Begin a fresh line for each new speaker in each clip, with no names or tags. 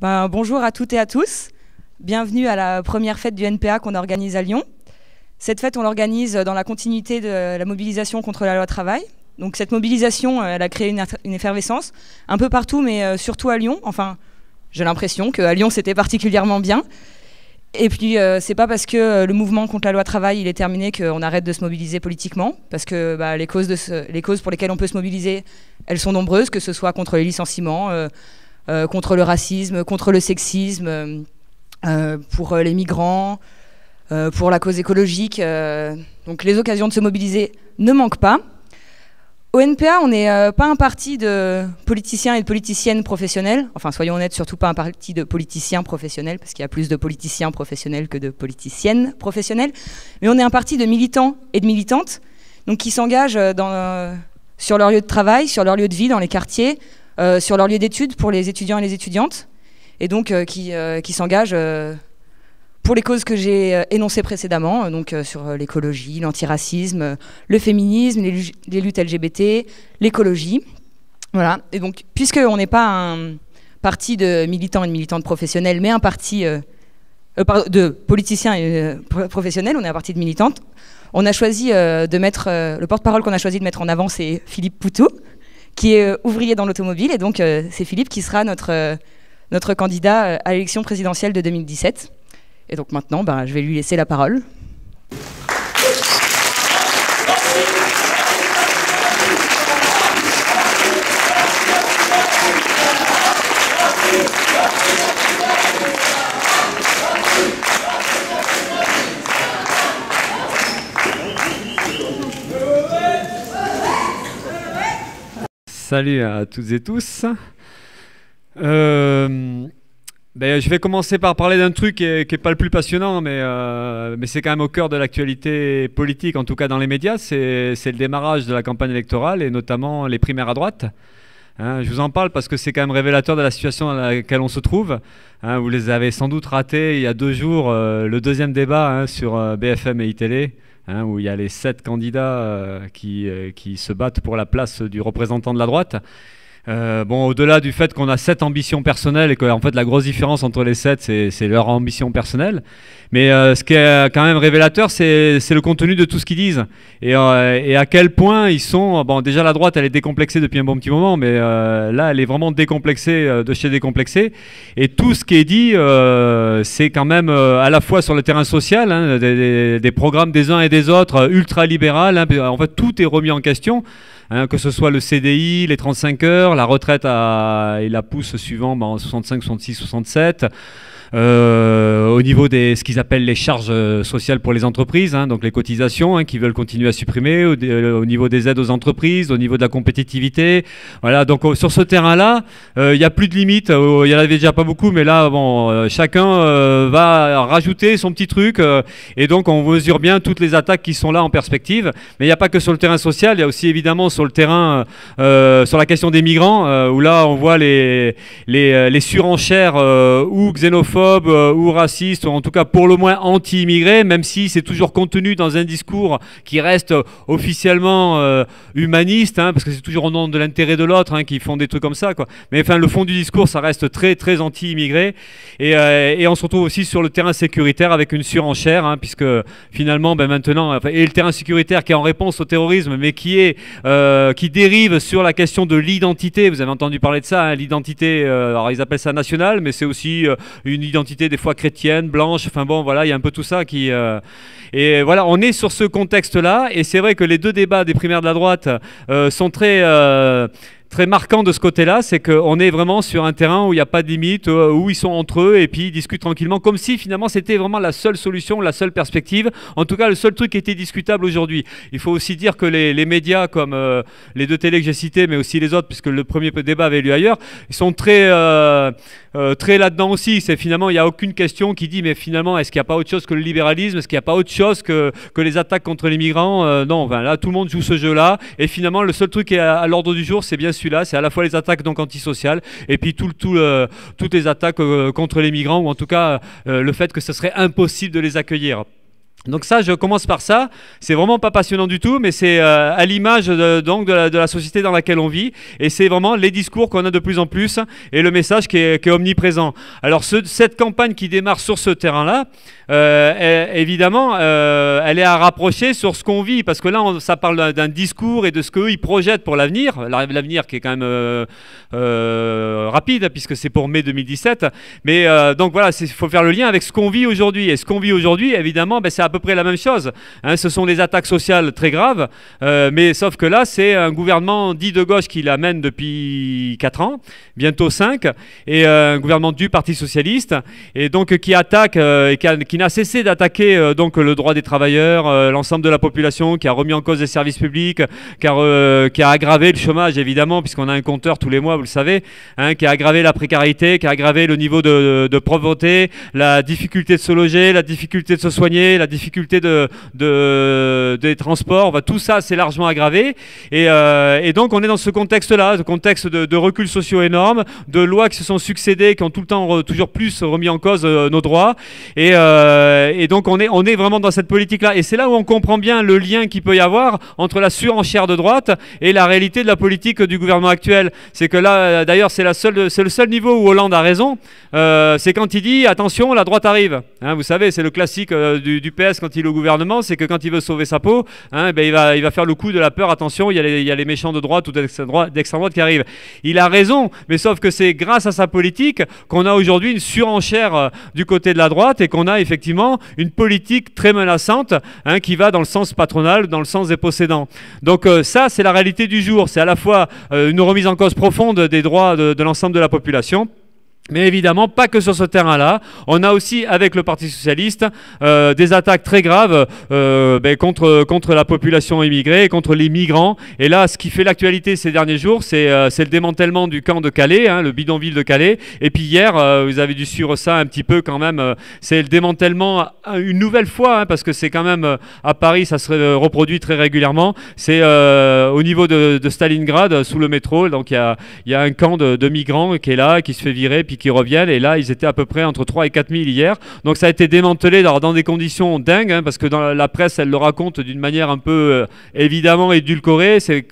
Ben, bonjour à toutes et à tous. Bienvenue à la première fête du NPA qu'on organise à Lyon. Cette fête, on l'organise dans la continuité de la mobilisation contre la loi travail. Donc cette mobilisation, elle a créé une, effervescence un peu partout, mais euh, surtout à Lyon. Enfin, j'ai l'impression qu'à Lyon, c'était particulièrement bien. Et puis, euh, c'est pas parce que euh, le mouvement contre la loi travail il est terminé qu'on arrête de se mobiliser politiquement, parce que bah, les, causes pour lesquelles on peut se mobiliser, elles sont nombreuses, que ce soit contre les licenciements, euh, contre le racisme, contre le sexisme, euh, euh, pour les migrants, pour la cause écologique. donc les occasions de se mobiliser ne manquent pas. Au NPA, on n'est pas un parti de politiciens et de politiciennes professionnels. Enfin, soyons honnêtes, surtout pas un parti de politiciens professionnels, parce qu'il y a plus de politiciens professionnels que de politiciennes professionnelles. Mais on est un parti de militants et de militantes, donc qui s'engagent sur leur lieu de travail, sur leur lieu de vie, dans les quartiers, euh, sur leur lieu d'études pour les étudiants et les étudiantes, et donc euh, euh, qui, s'engagent pour les causes que j'ai énoncées précédemment, donc sur l'écologie, l'antiracisme, le féminisme, les, luttes LGBT, l'écologie. Voilà. Et donc, puisqu'on n'est pas un parti de militants et de militantes professionnels, mais un parti de politiciens et, professionnels, on est un parti de militantes, on a choisi de mettre, le porte-parole qu'on a choisi de mettre en avant, c'est Philippe Poutot qui est euh, ouvrier dans l'automobile. Et donc, euh, c'est Philippe qui sera notre, euh, notre candidat à l'élection présidentielle de 2017. Et donc maintenant, ben, je vais lui laisser la parole.
Salut à toutes et tous. Euh, ben, je vais commencer par parler d'un truc qui n'est pas le plus passionnant, mais, euh, mais c'est quand même au cœur de l'actualité politique, en tout cas dans les médias. C'est le démarrage de la campagne électorale et notamment les primaires à droite. Hein, je vous en parle parce que c'est quand même révélateur de la situation dans laquelle on se trouve. Hein, vous les avez sans doute ratés il y a deux jours, euh, le deuxième débat hein, sur BFM et ITélé Hein, où il y a les sept candidats euh, qui, euh, qui se battent pour la place du représentant de la droite. Euh, bon, au-delà du fait qu'on a sept ambitions personnelles et que en fait la grosse différence entre les sept, c'est leur ambition personnelle. Mais euh, ce qui est quand même révélateur, c'est le contenu de tout ce qu'ils disent et, euh, et, à quel point ils sont. Bon, déjà la droite, elle est décomplexée depuis un bon petit moment, mais là, elle est vraiment décomplexée de chez décomplexée. Et tout ce qui est dit, c'est quand même à la fois sur le terrain social, hein, des, programmes des uns et des autres ultra libéral. Hein, en fait, tout est remis en question. Hein, que ce soit le CDI, les 35 heures, la retraite et la pousse suivant bah, en 65, 66, 67. Euh, au niveau des ce qu'ils appellent les charges euh, sociales pour les entreprises, hein, donc les cotisations hein, qui veulent continuer à supprimer, euh, au, niveau des aides aux entreprises, au niveau de la compétitivité. Voilà, donc sur ce terrain-là, il n'y a plus de limites Il y en avait déjà pas beaucoup, mais là, bon, chacun va rajouter son petit truc. et donc, on mesure bien toutes les attaques qui sont là en perspective. Mais il n'y a pas que sur le terrain social, il y a aussi évidemment sur le terrain, sur la question des migrants, où là, on voit les, les, surenchères ou xénophobes euh, ou raciste ou en tout cas pour le moins anti immigré même si c'est toujours contenu dans un discours qui reste euh, officiellement euh, humaniste, hein, parce que c'est toujours au nom de l'intérêt de l'autre hein, qu'ils font des trucs comme ça. Quoi. Mais enfin, le fond du discours, ça reste très, très anti-immigré. Et, on se retrouve aussi sur le terrain sécuritaire avec une surenchère, hein, puisque finalement, ben maintenant, et le terrain sécuritaire qui est en réponse au terrorisme, mais qui est qui dérive sur la question de l'identité. Vous avez entendu parler de ça, hein, l'identité. alors ils appellent ça nationale, mais c'est aussi une une, identité des fois chrétienne, blanche, enfin bon, voilà, il y a un peu tout ça qui... Euh, et voilà, on est sur ce contexte-là, et c'est vrai que les deux débats des primaires de la droite euh, sont très... Euh, très marquants de ce côté-là, c'est qu'on est vraiment sur un terrain où il n'y a pas de limite, euh, où ils sont entre eux et puis ils discutent tranquillement, comme si finalement c'était vraiment la seule solution, la seule perspective, en tout cas le seul truc qui était discutable aujourd'hui. Il faut aussi dire que les, médias, comme les deux télés que j'ai citées, mais aussi les autres, puisque le premier débat avait lieu ailleurs, ils sont très... Euh, très là-dedans aussi. C'est finalement, il n'y a aucune question qui dit, mais finalement, est-ce qu'il n'y a pas autre chose que le libéralisme Est-ce qu'il n'y a pas autre chose que, que les attaques contre les migrants euh, Non, ben, là, tout le monde joue ce jeu-là. Et finalement, le seul truc qui est à, l'ordre du jour, c'est bien celui-là. C'est à la fois les attaques donc antisociales et puis tout, tout, euh, toutes les attaques contre les migrants, ou en tout cas le fait que ce serait impossible de les accueillir. Donc ça, je commence par ça. C'est vraiment pas passionnant du tout, mais c'est euh, à l'image de, donc de la, société dans laquelle on vit. Et c'est vraiment les discours qu'on a de plus en plus et le message qui est, omniprésent. Alors cette campagne qui démarre sur ce terrain-là, euh, évidemment, euh, elle est à rapprocher sur ce qu'on vit, parce que là, on, ça parle d'un discours et de ce qu'eux, ils projettent pour l'avenir, l'avenir qui est quand même euh, rapide, puisque c'est pour mai 2017. Mais donc voilà, il faut faire le lien avec ce qu'on vit aujourd'hui. Et ce qu'on vit aujourd'hui, évidemment, ben, c'est à peu près la même chose. Hein. ce sont des attaques sociales très graves, mais sauf que là, c'est un gouvernement dit de gauche qui l'amène depuis 4 ans, bientôt 5, et un gouvernement du Parti Socialiste, et donc qui attaque et qui qui n'a cessé d'attaquer euh, donc le droit des travailleurs, euh, l'ensemble de la population, qui a remis en cause les services publics, qui a, qui a aggravé le chômage évidemment, puisqu'on a un compteur tous les mois, vous le savez, hein, qui a aggravé la précarité, qui a aggravé le niveau de, de, pauvreté, la difficulté de se loger, la difficulté de se soigner, la difficulté de, de des transports. tout ça s'est largement aggravé, et, euh, et, donc on est dans ce contexte-là, ce contexte de, de reculs sociaux énormes, de lois qui se sont succédées, qui ont tout le temps toujours plus remis en cause nos droits, et euh, et donc on est, on est vraiment dans cette politique-là. Et c'est là où on comprend bien le lien qu'il peut y avoir entre la surenchère de droite et la réalité de la politique du gouvernement actuel. C'est que là, euh, d'ailleurs, c'est le seul niveau où Hollande a raison. Euh, c'est quand il dit attention, la droite arrive. Hein, vous savez, c'est le classique du, PS quand il est au gouvernement, c'est que quand il veut sauver sa peau, hein, eh ben, il, va, il va faire le coup de la peur. Attention, il y a les, méchants de droite ou d'extrême droite, droite qui arrivent. Il a raison, mais sauf que c'est grâce à sa politique qu'on a aujourd'hui une surenchère du côté de la droite et qu'on a effectivement effectivement une politique très menaçante hein, qui va dans le sens patronal, dans le sens des possédants. Donc euh, ça, c'est la réalité du jour. C'est à la fois euh, une remise en cause profonde des droits de l'ensemble de la population. Mais évidemment, pas que sur ce terrain-là. On a aussi, avec le Parti socialiste, euh, des attaques très graves euh, ben, contre, contre la population immigrée, contre les migrants. Et là, ce qui fait l'actualité ces derniers jours, c'est euh, le démantèlement du camp de Calais, hein, le bidonville de Calais. Et puis hier, vous avez dû suivre ça un petit peu quand même, c'est le démantèlement une nouvelle fois, hein, parce que c'est quand même, à Paris, ça se reproduit très régulièrement. C'est au niveau de, Stalingrad, sous le métro. Donc il y a, y a, un camp de, de, migrants qui est là, qui se fait virer qui reviennent. Et là, ils étaient à peu près entre 3 et 4 000 hier. Donc ça a été démantelé dans des conditions dingues, hein, parce que dans la presse, elle le raconte d'une manière un peu euh, évidemment édulcorée. C'est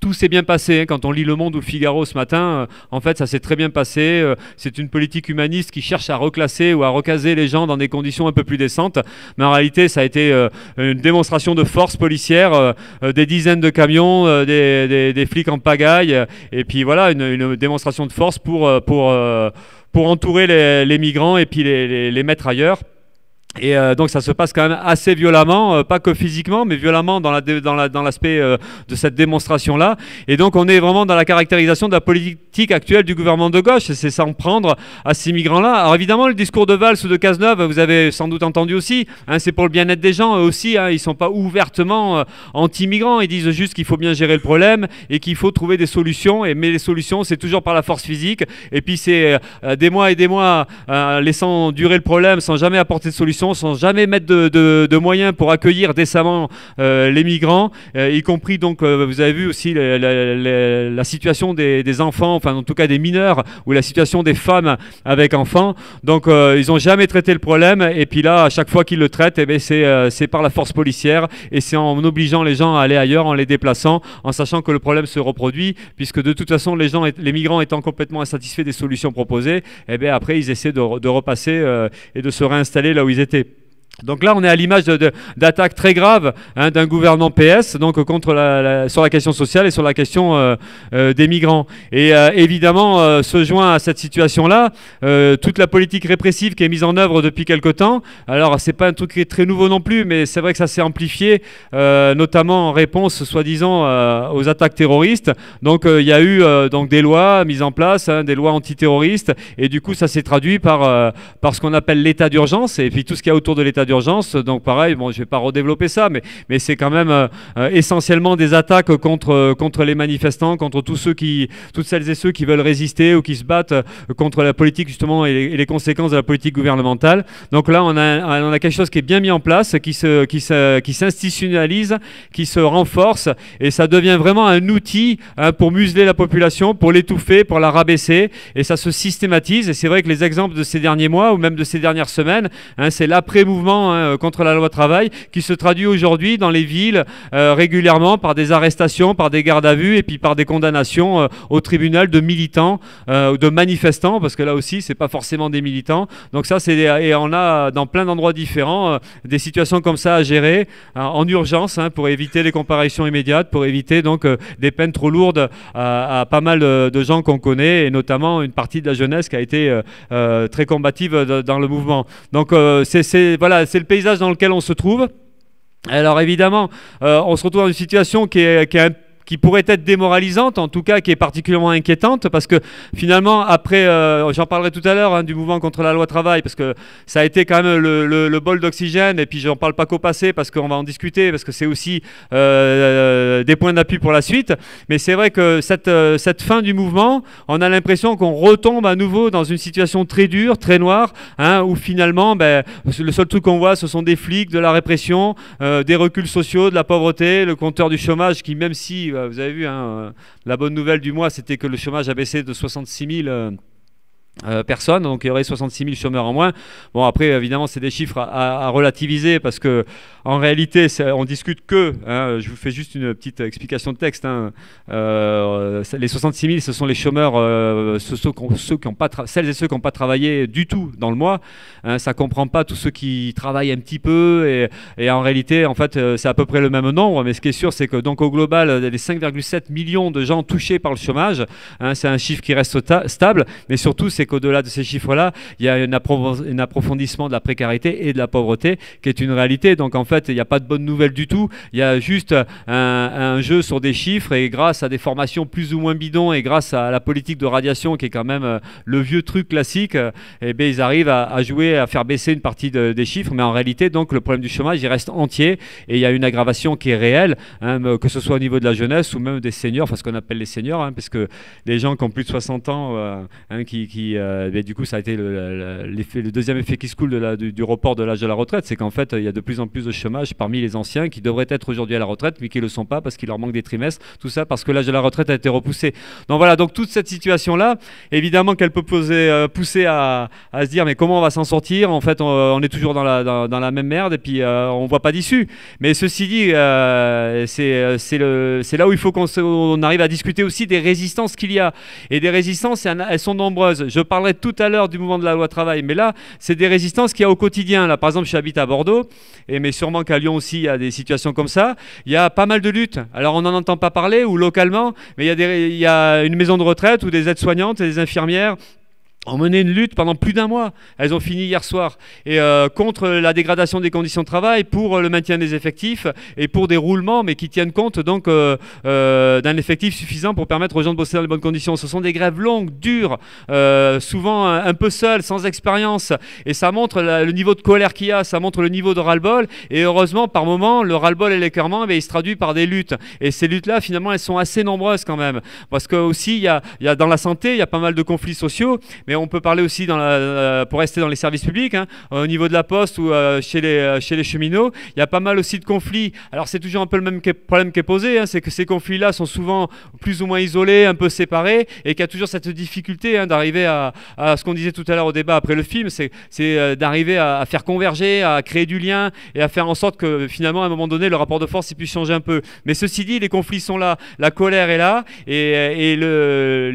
tout s'est bien passé. Hein. Quand on lit Le Monde ou Figaro ce matin, euh, en fait, ça s'est très bien passé. Euh, c'est une politique humaniste qui cherche à reclasser ou à recaser les gens dans des conditions un peu plus décentes. Mais en réalité, ça a été euh, une démonstration de force policière, des dizaines de camions, des, flics en pagaille. Et puis voilà, une, démonstration de force pour, pour, pour entourer les, migrants et puis les, les mettre ailleurs. Et euh, donc ça se passe quand même assez violemment, euh, pas que physiquement, mais violemment dans l'aspect dans euh, de cette démonstration-là. Et donc on est vraiment dans la caractérisation de la politique actuelle du gouvernement de gauche, c'est s'en prendre à ces migrants-là. Alors évidemment, le discours de Valls ou de Cazeneuve, vous avez sans doute entendu aussi, hein, c'est pour le bien-être des gens, aussi, hein, ils ne sont pas ouvertement anti-migrants, ils disent juste qu'il faut bien gérer le problème et qu'il faut trouver des solutions, et, mais les solutions, c'est toujours par la force physique, et puis c'est des mois et des mois laissant durer le problème sans jamais apporter de solution sans jamais mettre de, moyens pour accueillir décemment euh, les migrants, euh, y compris donc, euh, vous avez vu aussi la, situation des, enfants, enfin en tout cas des mineurs, ou la situation des femmes avec enfants. Donc ils n'ont jamais traité le problème, et puis là, à chaque fois qu'ils le traitent, eh ben, c'est par la force policière, et c'est en obligeant les gens à aller ailleurs, en les déplaçant, en sachant que le problème se reproduit, puisque de toute façon, les, gens, les migrants étant complètement insatisfaits des solutions proposées, eh bien, après, ils essaient de, repasser et de se réinstaller là où ils étaient était donc là, on est à l'image d'attaques très graves hein, d'un gouvernement PS, donc contre la, sur la question sociale et sur la question euh, euh, des migrants. Et euh, évidemment, se joint à cette situation-là toute la politique répressive qui est mise en œuvre depuis quelque temps. Alors, c'est pas un truc qui est très nouveau non plus, mais c'est vrai que ça s'est amplifié, notamment en réponse, soi-disant, aux attaques terroristes. Donc, il y a eu donc des lois mises en place, hein, des lois antiterroristes, et du coup, ça s'est traduit par, par ce qu'on appelle l'état d'urgence et puis tout ce qu'il y a autour de l'état d'urgence. Donc pareil, bon, je vais pas redévelopper ça, mais, mais c'est quand même euh, euh, essentiellement des attaques contre, euh, contre les manifestants, contre tous ceux qui, toutes celles et ceux qui veulent résister ou qui se battent contre la politique justement et les, conséquences de la politique gouvernementale. Donc là, on a, on a quelque chose qui est bien mis en place, qui se, qui qui s'institutionnalise, qui se renforce, et ça devient vraiment un outil hein, pour museler la population, pour l'étouffer, pour la rabaisser, et ça se systématise. Et c'est vrai que les exemples de ces derniers mois ou même de ces dernières semaines, hein, c'est l'après-mouvement Hein, euh, contre la loi travail qui se traduit aujourd'hui dans les villes euh, régulièrement par des arrestations, par des gardes à vue et puis par des condamnations euh, au tribunal de militants ou de manifestants parce que là aussi c'est pas forcément des militants. Donc ça c'est et on a dans plein d'endroits différents des situations comme ça à gérer en urgence hein, pour éviter les comparaisons immédiates, pour éviter donc des peines trop lourdes à, pas mal de, de gens qu'on connaît et notamment une partie de la jeunesse qui a été très combative dans le mouvement. Donc c'est voilà c'est le paysage dans lequel on se trouve. Alors évidemment, euh, on se retrouve dans une situation qui est, un peu qui pourrait être démoralisante, en tout cas qui est particulièrement inquiétante, parce que finalement, après, euh, j'en parlerai tout à l'heure hein, du mouvement contre la loi travail, parce que ça a été quand même le, bol d'oxygène, et puis j'en parle pas qu'au passé, parce qu'on va en discuter, parce que c'est aussi euh, euh, des points d'appui pour la suite. Mais c'est vrai que cette, cette fin du mouvement, on a l'impression qu'on retombe à nouveau dans une situation très dure, très noire, hein, où finalement, ben, le seul truc qu'on voit, ce sont des flics, de la répression, des reculs sociaux, de la pauvreté, le compteur du chômage, qui même si euh, vous avez vu, hein, euh, la bonne nouvelle du mois, c'était que le chômage a baissé de 66 000 personne euh, personnes, donc il y aurait 66 000 chômeurs en moins. Bon, après, évidemment, c'est des chiffres à, relativiser parce que en réalité, on discute que, hein, je vous fais juste une petite explication de texte, hein. euh, les 66 000, ce sont les chômeurs, euh, ceux, ceux, qui ont pas celles et ceux qui n'ont pas travaillé du tout dans le mois. Hein. ça ne comprend pas tous ceux qui travaillent un petit peu et, et en réalité, en fait, c'est à peu près le même nombre, mais ce qui est sûr, c'est que donc au global, les 5,7 millions de gens touchés par le chômage, c'est un chiffre qui reste stable, mais surtout, c'est au qu'au-delà de ces chiffres-là, il y a un approfondissement de la précarité et de la pauvreté qui est une réalité. Donc en fait, il n'y a pas de bonnes nouvelles du tout. Il y a juste un, jeu sur des chiffres et grâce à des formations plus ou moins bidons et grâce à la politique de radiation qui est quand même euh, le vieux truc classique, euh, eh bien, ils arrivent à, jouer, à faire baisser une partie des chiffres. Mais en réalité, donc le problème du chômage, il reste entier et il y a une aggravation qui est réelle, hein, euh, que ce soit au niveau de la jeunesse ou même des seniors, enfin ce qu'on appelle les seniors, hein, parce que les gens qui ont plus de 60 ans, hein, qui euh, du coup, ça a été le, le, deuxième effet qui se coule de la, du, report de l'âge de la retraite, c'est qu'en fait, il y a de plus en plus de chômage parmi les anciens qui devraient être aujourd'hui à la retraite, mais qui ne le sont pas parce qu'il leur manque des trimestres, tout ça parce que l'âge de la retraite a été repoussé. Donc voilà, donc toute cette situation-là, évidemment qu'elle peut poser, euh, pousser à, se dire, mais comment on va s'en sortir En fait, on, est toujours dans la, dans, la même merde et puis euh, on ne voit pas d'issue. Mais ceci dit, c'est là où il faut qu'on arrive à discuter aussi des résistances qu'il y a. Et des résistances, elles sont nombreuses. Je je parlerai tout à l'heure du mouvement de la loi travail, mais là, c'est des résistances qu'il y a au quotidien. Là, par exemple, habite à Bordeaux, et mais sûrement qu'à Lyon aussi, il y a des situations comme ça. Il y a pas mal de luttes. Alors, on n'en entend pas parler, ou localement, mais il y, a il y a une maison de retraite, ou des aides-soignantes, et des infirmières ont mené une lutte pendant plus d'un mois. Elles ont fini hier soir et euh, contre la dégradation des conditions de travail, pour euh, le maintien des effectifs et pour des roulements, mais qui tiennent compte donc euh, d'un effectif suffisant pour permettre aux gens de bosser dans les bonnes conditions. Ce sont des grèves longues, dures, souvent un, peu seules, sans expérience, et ça montre le niveau de colère qu'il y a, ça montre le niveau de ras-le-bol. Et heureusement, par moments, le ras-le-bol et l'écœurement, eh il se traduit par des luttes. Et ces luttes-là, finalement, elles sont assez nombreuses quand même, parce que aussi, il y a, y a dans la santé, il y a pas mal de conflits sociaux, mais on peut parler aussi, euh, pour rester dans les services publics, hein, euh, au niveau de la poste ou euh, chez, les, cheminots, il y a pas mal aussi de conflits. Alors c'est toujours un peu le même problème qui est posé, hein, c'est que ces conflits-là sont souvent plus ou moins isolés, un peu séparés, et qu'il y a toujours cette difficulté hein, d'arriver à, ce qu'on disait tout à l'heure au débat après le film, c'est d'arriver à, faire converger, à créer du lien et à faire en sorte que finalement, à un moment donné, le rapport de force puisse changer un peu. Mais ceci dit, les conflits sont là, la colère est là, et le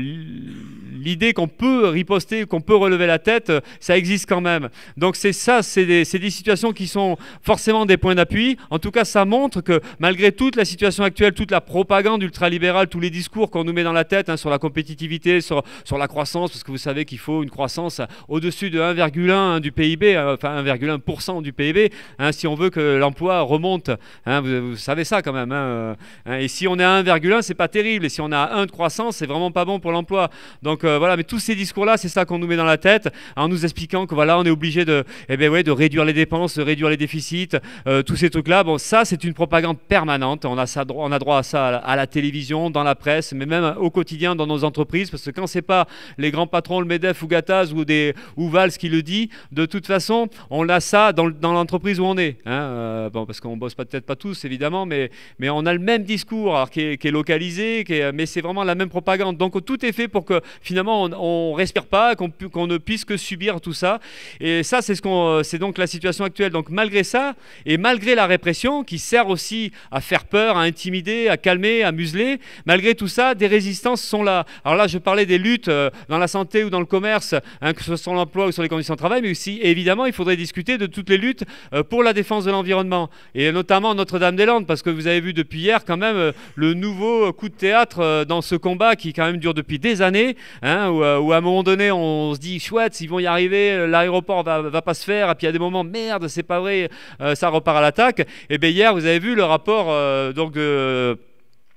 l'idée qu'on peut riposter, qu'on peut relever la tête, euh, ça existe quand même. Donc c'est ça, c'est des, situations qui sont forcément des points d'appui. En tout cas, ça montre que malgré toute la situation actuelle, toute la propagande ultralibérale, tous les discours qu'on nous met dans la tête hein, sur la compétitivité, sur, sur la croissance, parce que vous savez qu'il faut une croissance au-dessus de 1,1 du PIB, euh, enfin 1,1% du PIB, hein, si on veut que l'emploi remonte. Hein, vous, savez ça quand même. Euh, et si on est à 1,1, c'est pas terrible. Et si on a 1 de croissance, c'est vraiment pas bon pour l'emploi. Donc euh, voilà, mais tous ces discours-là, c'est ça qu'on nous met dans la tête, en nous expliquant que voilà, on est obligé de, eh ben ouais, de réduire les dépenses, de réduire les déficits, euh, tous ces trucs-là. Bon, ça, c'est une propagande permanente. On a, ça, on a droit à ça à la, télévision, dans la presse, mais même au quotidien dans nos entreprises, parce que quand c'est pas les grands patrons, le Medef ou gataz ou des ou Valls qui le dit, de toute façon, on a ça dans, dans l'entreprise où on est. Hein. Euh, bon, parce qu'on bosse peut-être pas tous, évidemment, mais, mais on a le même discours, alors qui est, localisé, qui mais c'est vraiment la même propagande. Donc tout est fait pour que finalement on, ne respire pas, qu'on ne puisse que subir tout ça. Et ça, c'est ce euh, donc la situation actuelle. Donc malgré ça, et malgré la répression qui sert aussi à faire peur, à intimider, à calmer, à museler, malgré tout ça, des résistances sont là. Alors là, je parlais des luttes euh, dans la santé ou dans le commerce, hein, que ce soit sur l'emploi ou sur les conditions de travail, mais aussi, évidemment, il faudrait discuter de toutes les luttes euh, pour la défense de l'environnement, et notamment Notre-Dame-des-Landes, parce que vous avez vu depuis hier quand même le nouveau coup de théâtre dans ce combat qui quand même dure depuis des années. Hein, Hein, où euh, ou, à un moment donné, on se dit, chouette, s'ils vont y arriver, l'aéroport va, va pas se faire, et puis il des moments, merde, c'est pas vrai, euh, ça repart à l'attaque. Et bien hier, vous avez vu le rapport euh, donc de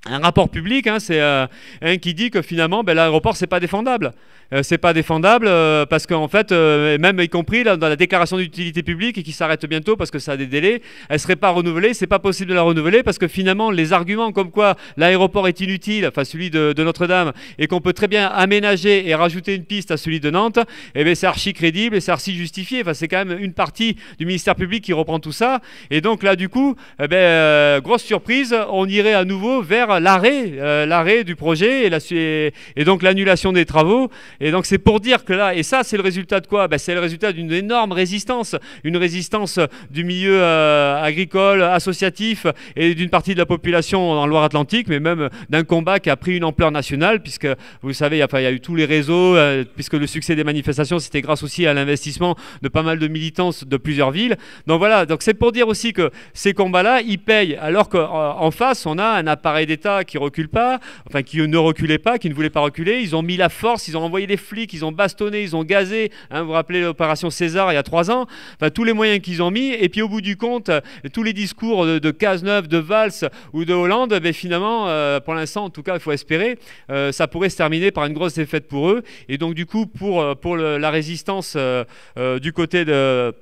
un rapport public, hein, c'est euh, un qui dit que finalement, ben, l'aéroport, c'est pas défendable. Euh, c'est pas défendable euh, parce qu'en fait, même y compris dans la déclaration d'utilité publique qui s'arrête bientôt parce que ça a des délais, elle serait pas renouvelée. C'est pas possible de la renouveler parce que finalement, les arguments comme quoi l'aéroport est inutile, enfin celui de, Notre-Dame, et qu'on peut très bien aménager et rajouter une piste à celui de Nantes, eh ben, c'est archi crédible et c'est archi justifié. Enfin, c'est quand même une partie du ministère public qui reprend tout ça. Et donc là, du coup, eh ben, grosse surprise, on irait à nouveau vers l'arrêt, euh, l'arrêt du projet et, la, donc l'annulation des travaux. Et donc c'est pour dire que là, et ça c'est le résultat de quoi ben, C'est le résultat d'une énorme résistance, une résistance du milieu euh, agricole, associatif et d'une partie de la population en Loire-Atlantique, mais même d'un combat qui a pris une ampleur nationale, puisque vous savez, il y, a, eu tous les réseaux, euh, puisque le succès des manifestations, c'était grâce aussi à l'investissement de pas mal de militants de plusieurs villes. Donc voilà, donc c'est pour dire aussi que ces combats-là, ils payent, alors qu'en face, on a un appareil d'État qui recule pas, enfin qui ne reculait pas, qui ne voulait pas reculer. Ils ont mis la force, ils ont envoyé des flics, ils ont bastonné, ils ont gazé. Hein, vous vous rappelez l'opération César il y a trois ans Enfin, tous les moyens qu'ils ont mis. Et puis au bout du compte, tous les discours de, caseneuve Cazeneuve, de Valls ou de Hollande, mais ben, finalement, euh, pour l'instant, en tout cas, il faut espérer, euh, ça pourrait se terminer par une grosse défaite pour eux. Et donc, du coup, pour, euh, pour la résistance du côté de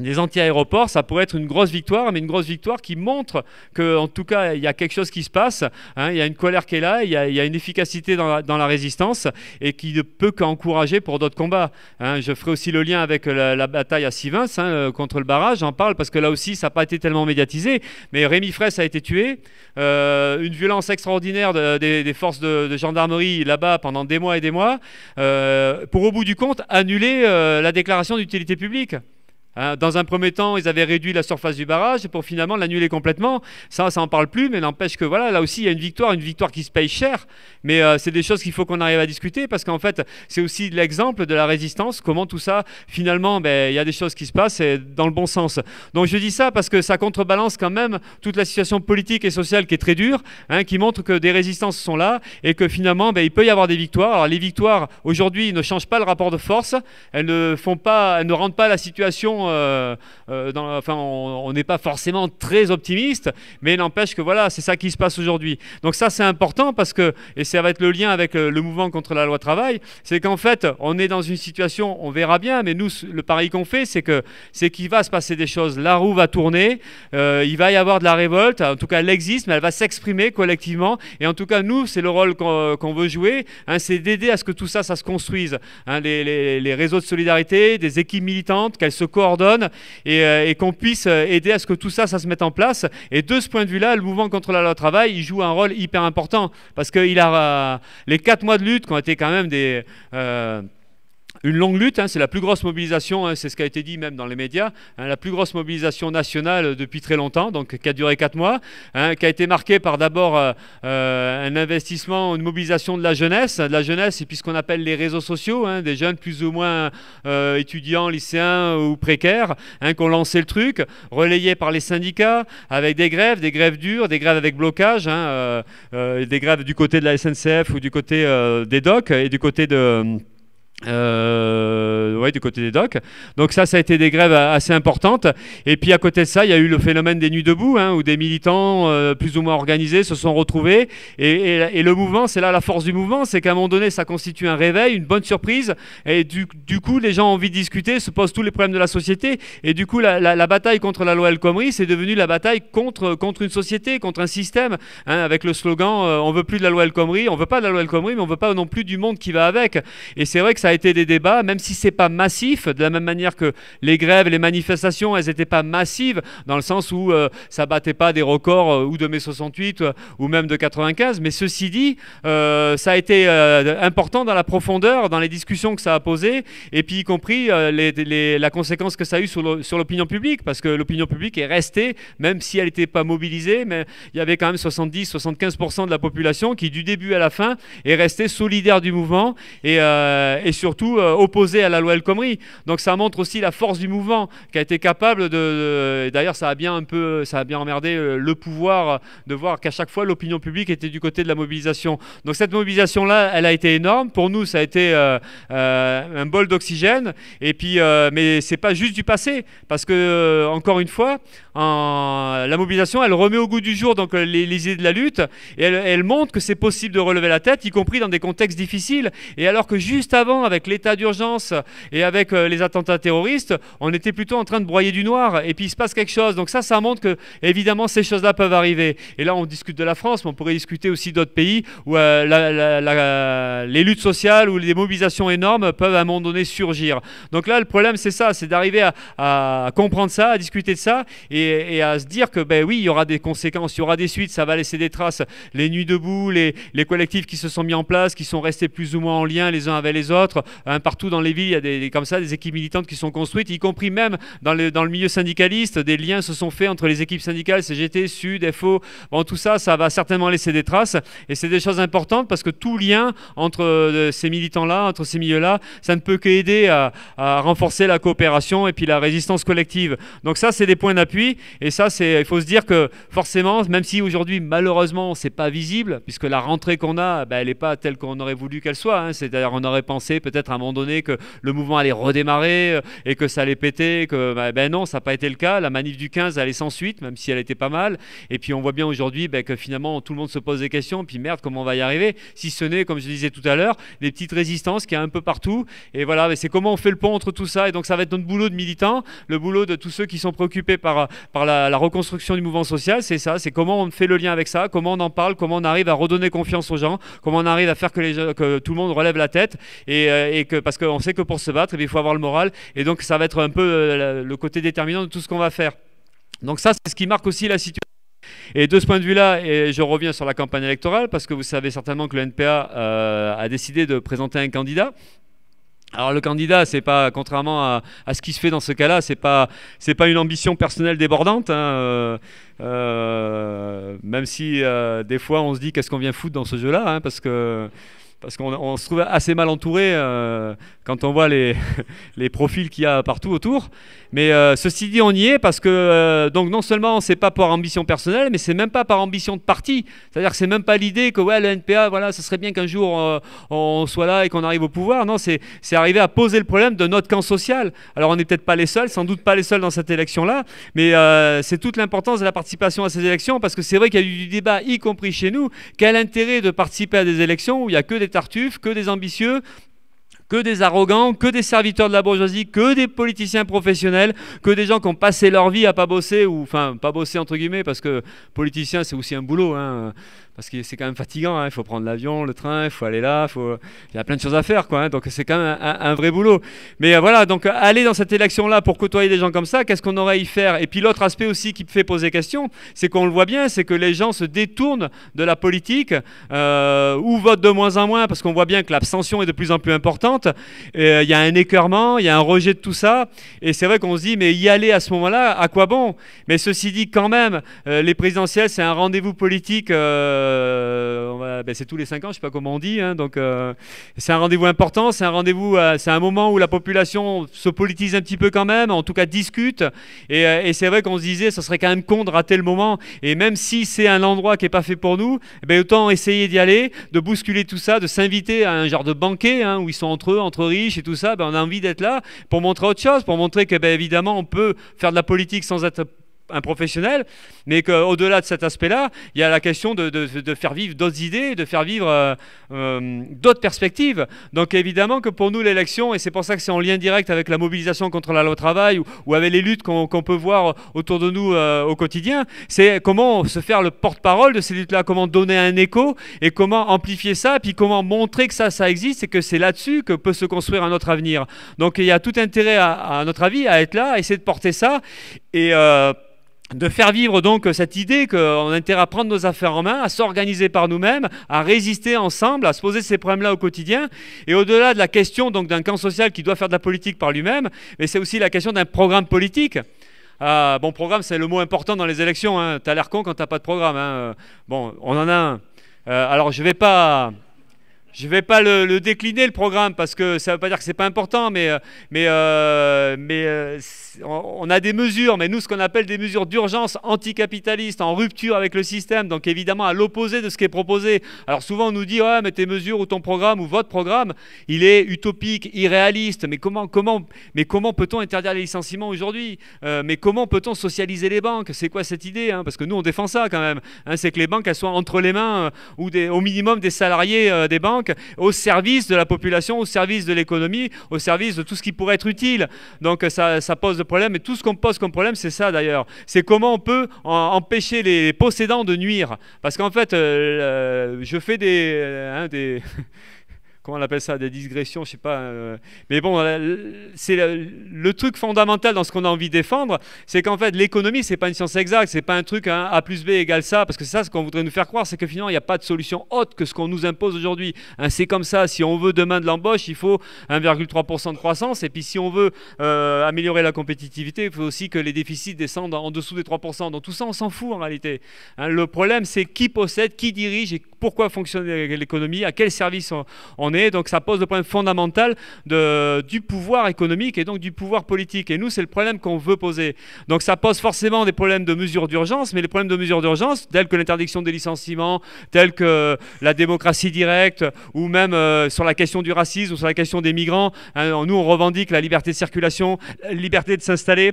des anti-aéroports, ça pourrait être une grosse victoire, mais une grosse victoire qui montre que, en tout cas, il y a quelque chose qui se passe. Hein. il y a une colère qui est là, il y a, une efficacité dans la, résistance et qui ne peut qu'encourager pour d'autres combats. Hein. je ferai aussi le lien avec la, bataille à Sivins hein, euh, contre le barrage. J'en parle parce que là aussi, ça n'a pas été tellement médiatisé. Mais Rémi Fraisse a été tué. Euh, une violence extraordinaire des, forces de, gendarmerie là-bas pendant des mois et des mois euh, pour, au bout du compte, annuler la déclaration d'utilité publique. Hein, dans un premier temps, ils avaient réduit la surface du barrage pour finalement l'annuler complètement. Ça, ça n'en parle plus, mais n'empêche que voilà, là aussi, il y a une victoire, une victoire qui se paye cher. Mais euh, c'est des choses qu'il faut qu'on arrive à discuter parce qu'en fait, c'est aussi l'exemple de la résistance, comment tout ça, finalement, ben, il y a des choses qui se passent et dans le bon sens. Donc je dis ça parce que ça contrebalance quand même toute la situation politique et sociale qui est très dure, hein, qui montre que des résistances sont là et que finalement, ben, il peut y avoir des victoires. Alors les victoires, aujourd'hui, ne changent pas le rapport de force, elles ne, font pas, elles ne rendent pas la situation euh, euh, on n'est pas forcément très optimiste, mais n'empêche que voilà, c'est ça qui se passe aujourd'hui. Donc ça, c'est important parce que, et ça va être le lien avec euh, le, mouvement contre la loi travail, c'est qu'en fait, on est dans une situation, on verra bien, mais nous, le pari qu'on fait, c'est que c'est qu'il va se passer des choses. La roue va tourner, il va y avoir de la révolte, en tout cas, elle existe, mais elle va s'exprimer collectivement. Et en tout cas, nous, c'est le rôle qu'on veut jouer, hein, c'est d'aider à ce que tout ça, ça se construise. Hein, les, les réseaux de solidarité, des équipes militantes, qu'elles se coordonnent euh, et, qu'on puisse euh, aider à ce que tout ça, ça se mette en place. Et de ce point de vue-là, le mouvement contre la loi travail, il joue un rôle hyper important parce que a, euh, les quatre mois de lutte qui ont été quand même des une longue lutte, hein, c'est la plus grosse mobilisation, hein, c'est ce qui a été dit même dans les médias, hein, la plus grosse mobilisation nationale euh, depuis très longtemps, donc qui a duré 4 mois, qui a été marquée par d'abord euh, euh, un investissement, une mobilisation de la jeunesse, de la jeunesse et puis ce qu'on appelle les réseaux sociaux, des jeunes plus ou moins étudiants, lycéens ou précaires, qui ont lancé le truc, relayé par les syndicats, avec des grèves, des grèves dures, des grèves avec blocage, des grèves du côté de la SNCF ou du côté des docks et du côté de... Euh, du côté des docks. Donc ça, ça a été des grèves assez importantes. Et puis à côté de ça, il y a eu le phénomène des nuits debout, hein, où des militants euh, plus ou moins organisés se sont retrouvés. Et, le mouvement, c'est là la force du mouvement, c'est qu'à un moment donné, ça constitue un réveil, une bonne surprise. Et du, coup, les gens ont envie de discuter, se posent tous les problèmes de la société. Et du coup, la, bataille contre la loi El Khomri, c'est devenu la bataille contre, contre une société, contre un système, hein, avec le slogan euh, on veut plus de la loi El Khomri, on veut pas de la loi El Khomri, mais on veut pas non plus du monde qui va avec. Et c'est vrai que ça a été des débats, même si c'est pas massif, de la même manière que les grèves, les manifestations, elles n'étaient pas massives, dans le sens où euh, ça battait pas des records euh, ou de mai 68 euh, ou même de 95. Mais ceci dit, ça a été important dans la profondeur, dans les discussions que ça a posées, et puis y compris les, la conséquence que ça a eu sur l'opinion publique, parce que l'opinion publique est restée, même si elle n'était pas mobilisée, mais il y avait quand même 70-75% de la population qui, du début à la fin, est restée solidaire du mouvement et surtout euh, opposé à la loi El Khomri. Donc ça montre aussi la force du mouvement qui a été capable de. D'ailleurs, ça a bien un peu, ça a bien emmerdé euh, le pouvoir de voir qu'à chaque fois l'opinion publique était du côté de la mobilisation. Donc cette mobilisation là, elle a été énorme. Pour nous, ça a été euh, un bol d'oxygène. Et puis, mais c'est pas juste du passé parce que encore une fois, la mobilisation, elle remet au goût du jour donc, euh, les, idées de la lutte et elle, montre que c'est possible de relever la tête, y compris dans des contextes difficiles. Et alors que juste avant, avec l'état d'urgence et avec euh, les attentats terroristes, on était plutôt en train de broyer du noir et puis il se passe quelque chose. Donc ça, ça montre que évidemment ces choses-là peuvent arriver. Et là, on discute de la France, mais on pourrait discuter aussi d'autres pays où euh, les luttes sociales ou les mobilisations énormes peuvent à un moment donné surgir. Donc là, le problème, c'est ça, c'est d'arriver à, à comprendre ça, à discuter de ça et et, à se dire que, ben oui, il y aura des conséquences, il y aura des suites, ça va laisser des traces. Les nuits debout, les, les collectifs qui se sont mis en place, qui sont restés plus ou moins en lien les uns avec les autres. Hein, partout dans les villes, il y a des, comme ça des équipes militantes qui sont construites, y compris même dans le, dans le milieu syndicaliste. Des liens se sont faits entre les équipes syndicales, CGT, Sud, FO. Bon, tout ça, ça va certainement laisser des traces. Et c'est des choses importantes parce que tout lien entre euh, ces militants-là, entre ces milieux-là, ça ne peut qu'aider à renforcer la coopération et puis la résistance collective. Donc ça, c'est des points d'appui. Et ça, c'est, il faut se dire que forcément, même si aujourd'hui, malheureusement, c'est pas visible, puisque la rentrée qu'on a, bah, elle n'est pas telle qu'on aurait voulu qu'elle soit. Hein. C'est-à-dire, on aurait pensé peut-être à un moment donné que le mouvement allait redémarrer euh, et que ça allait péter. Que, bah, ben non, ça n'a pas été le cas. La manif du 15, elle est sans suite, même si elle était pas mal. Et puis, on voit bien aujourd'hui ben, que finalement, tout le monde se pose des questions. Puis merde, comment on va y arriver Si ce n'est, comme je disais tout à l'heure, des petites résistances qu'il y a un peu partout. Et voilà, c'est comment on fait le pont entre tout ça. Et donc, ça va être notre boulot de militants, le boulot de tous ceux qui sont préoccupés par euh, par la, reconstruction du mouvement social, c'est ça, c'est comment on fait le lien avec ça, comment on en parle, comment on arrive à redonner confiance aux gens, comment on arrive à faire que, les, tout le monde relève la tête, euh, et, que, parce qu'on sait que pour se battre, eh il faut avoir le moral, et donc ça va être un peu euh, le côté déterminant de tout ce qu'on va faire. Donc ça, c'est ce qui marque aussi la situation. Et de ce point de vue-là, et je reviens sur la campagne électorale, parce que vous savez certainement que le NPA euh, a décidé de présenter un candidat alors le candidat, c'est pas contrairement à, ce qui se fait dans ce cas-là, c'est pas c'est pas une ambition personnelle débordante. Hein, euh, euh, même si euh, des fois on se dit qu'est-ce qu'on vient foutre dans ce jeu-là, hein, parce que parce qu'on se trouve assez mal entouré euh, quand on voit les, les profils qu'il y a partout autour. Mais euh, ceci dit, on y est parce que euh, donc non seulement c'est pas par ambition personnelle, mais c'est même pas par ambition de parti. C'est-à-dire que c'est même pas l'idée que ouais, le NPA, voilà, ce serait bien qu'un jour on soit là et qu'on arrive au pouvoir. Non, c'est arriver à poser le problème de notre camp social. Alors on n'est peut-être pas les seuls, sans doute pas les seuls dans cette élection-là, mais c'est toute l'importance de la participation à ces élections parce que c'est vrai qu'il y a eu du débat, y compris chez nous. Quel intérêt de participer à des élections où il n'y a que des des tartuffes, que des ambitieux, que des arrogants, que des serviteurs de la bourgeoisie, que des politiciens professionnels, que des gens qui ont passé leur vie à pas bosser, ou enfin pas bosser entre guillemets, parce que politicien c'est aussi un boulot, hein, parce que c'est quand même fatigant. Hein. Il faut prendre l'avion, le train, il faut aller là, faut... il y a plein de choses à faire, quoi. Hein. donc c'est quand même un, vrai boulot. Mais euh, voilà, donc aller dans cette élection-là pour côtoyer des gens comme ça, qu'est-ce qu'on aurait à y faire Et puis l'autre aspect aussi qui me fait poser question, c'est qu'on le voit bien, c'est que les gens se détournent de la politique euh, ou votent de moins en moins parce qu'on voit bien que l'abstention est de plus en plus importante. Euh, il y a un écœurement, il y a un rejet de tout ça. Et c'est vrai qu'on se dit, mais y aller à ce moment-là, à quoi bon Mais ceci dit, quand même, les présidentielles, c'est un rendez-vous politique. Euh, ben, c'est tous les 5 ans, je sais pas comment on dit. Hein, donc euh, c'est un rendez-vous important, c'est un rendez-vous, euh, c'est un moment où la population se politise un petit peu quand même, en tout cas discute. Et, c'est vrai qu'on se disait, ce serait quand même con de rater le moment. Et même si c'est un endroit qui n'est pas fait pour nous, eh ben autant essayer d'y aller, de bousculer tout ça, de s'inviter à un genre de banquet hein, où ils sont entre eux, entre riches et tout ça. Ben on a envie d'être là pour montrer autre chose, pour montrer que ben, évidemment on peut faire de la politique sans être un professionnel, mais qu'au-delà de cet aspect-là, il y a la question de, de, faire vivre d'autres idées, de faire vivre euh, euh, d'autres perspectives. Donc évidemment que pour nous, l'élection, et c'est pour ça que c'est en lien direct avec la mobilisation contre la loi travail ou, avec les luttes qu'on peut voir autour de nous euh, au quotidien, c'est comment se faire le porte-parole de ces luttes-là, comment donner un écho et comment amplifier ça, puis comment montrer que ça, ça existe et que c'est là-dessus que peut se construire un autre avenir. Donc il y a tout intérêt, à, à notre avis, à être là, à essayer de porter ça. Et de faire vivre donc cette idée qu'on a intérêt à prendre nos affaires en main, à s'organiser par nous-mêmes, à résister ensemble, à se poser ces problèmes-là au quotidien. Et au-delà de la question donc d'un camp social qui doit faire de la politique par lui-même, mais c'est aussi la question d'un programme politique. Ah, bon, programme, c'est le mot important dans les élections. Hein. T'as l'air con quand t'as pas de programme. Hein. Bon, on en a un. Euh, alors, je vais pas... Je ne vais pas le, décliner, le programme, parce que ça ne veut pas dire que ce n'est pas important, mais, euh, mais, euh, mais on a des mesures, mais nous, ce qu'on appelle des mesures d'urgence anticapitalistes, en rupture avec le système, donc évidemment à l'opposé de ce qui est proposé. Alors souvent, on nous dit, ouais, mais tes mesures ou ton programme ou votre programme, il est utopique, irréaliste, mais comment, comment, mais comment peut-on interdire les licenciements aujourd'hui euh, Mais comment peut-on socialiser les banques C'est quoi cette idée hein? Parce que nous, on défend ça quand même. Hein, c'est que les banques, elles soient entre les mains euh, ou des, au minimum des salariés euh, des banques, au service de la population, au service de l'économie, au service de tout ce qui pourrait être utile. Donc ça, ça pose problème, et tout ce qu'on pose comme problème, c'est ça d'ailleurs. C'est comment on peut empêcher les possédants de nuire. Parce qu'en fait, euh, je fais des, euh, hein, des comment on appelle ça, des digressions, je sais pas. Euh. mais bon, euh, c'est le, truc fondamental dans ce qu'on a envie de défendre, c'est qu'en fait l'économie c'est pas une science exacte, c'est pas un truc hein, a plus b égale ça, parce que c'est ça ce qu'on voudrait nous faire croire, c'est que finalement il n'y a pas de solution autre que ce qu'on nous impose aujourd'hui. Hein, c'est comme ça, si on veut demain de l'embauche, il faut 1,3% de croissance, et puis si on veut euh, améliorer la compétitivité, il faut aussi que les déficits descendent en dessous des 3%. Donc tout ça on s'en fout en réalité. Hein, le problème c'est qui possède, qui dirige et pourquoi fonctionne l'économie, à quel service on, est. Donc ça pose le problème fondamental du pouvoir économique et donc du pouvoir politique. Et nous, c'est le problème qu'on veut poser. Donc ça pose forcément des problèmes de mesures d'urgence, mais les problèmes de mesures d'urgence, tels que l'interdiction des licenciements, tels que la démocratie directe, ou même euh, sur la question du racisme, ou sur la question des migrants, hein, nous, on revendique la liberté de circulation, la liberté de s'installer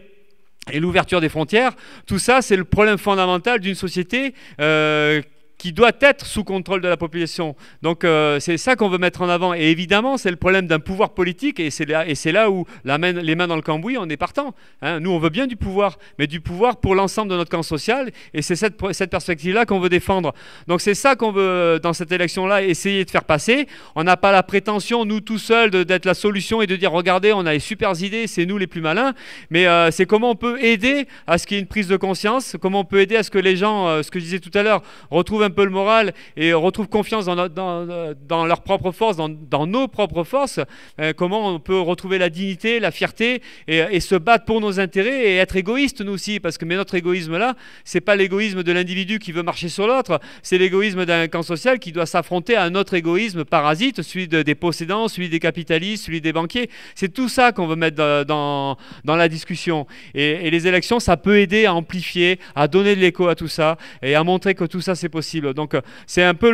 et l'ouverture des frontières, tout ça, c'est le problème fondamental d'une société euh, qui doit être sous contrôle de la population. Donc euh, c'est ça qu'on veut mettre en avant. Et évidemment, c'est le problème d'un pouvoir politique, et c'est là, et c'est là où la les mains dans le cambouis, on est partant. Hein. Nous, on veut bien du pouvoir, mais du pouvoir pour l'ensemble de notre camp social, et c'est cette, perspective-là qu'on veut défendre. Donc c'est ça qu'on veut, dans cette élection-là, essayer de faire passer. On n'a pas la prétention, nous tout seuls, d'être la solution et de dire, regardez, on a les super idées, c'est nous les plus malins, mais euh, c'est comment on peut aider à ce qu'il y ait une prise de conscience, comment on peut aider à ce que les gens, euh, ce que je disais tout à l'heure, retrouvent un peu le moral et retrouvent confiance dans, dans, dans leur propre force, dans, nos propres forces, euh, comment on peut retrouver la dignité, la fierté et, se battre pour nos intérêts et être égoïste nous aussi, parce que mais notre égoïsme là, c'est pas l'égoïsme de l'individu qui veut marcher sur l'autre, c'est l'égoïsme d'un camp social qui doit s'affronter à un autre égoïsme parasite, celui des possédants, celui des capitalistes, celui des banquiers. C'est tout ça qu'on veut mettre dans, la discussion. et les élections, ça peut aider à amplifier, à donner de l'écho à tout ça et à montrer que tout ça c'est possible. Donc euh, c'est un peu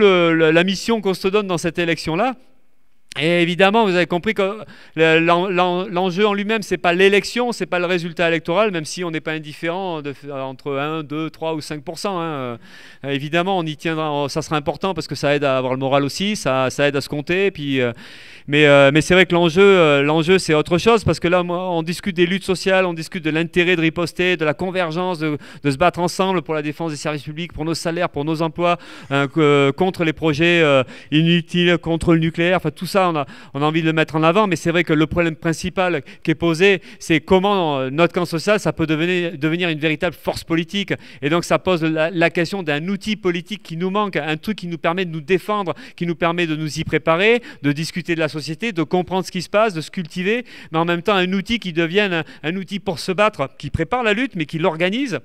la mission qu'on se donne dans cette élection-là évidemment, vous avez compris que l'enjeu en lui-même, ce n'est pas l'élection, ce n'est pas le résultat électoral, même si on n'est pas indifférent euh, entre 1, 2, 3 ou 5 hein. euh, Évidemment, on y tiendra, ça sera important parce que ça aide à avoir le moral aussi, ça, aide à se compter. Puis, euh, mais, mais c'est vrai que l'enjeu, c'est autre chose parce que là, on discute des luttes sociales, on discute de l'intérêt de riposter, de la convergence, de, se battre ensemble pour la défense des services publics, pour nos salaires, pour nos emplois, contre les projets inutiles, contre le nucléaire, enfin tout ça on a, envie de le mettre en avant, mais c'est vrai que le problème principal qui est posé, c'est comment euh, notre camp social, ça peut devenir, devenir une véritable force politique. Et donc ça pose la, question d'un outil politique qui nous manque, un truc qui nous permet de nous défendre, qui nous permet de nous y préparer, de discuter de la société, de comprendre ce qui se passe, de se cultiver, mais en même temps un outil qui devienne un outil pour se battre, qui prépare la lutte, mais qui l'organise,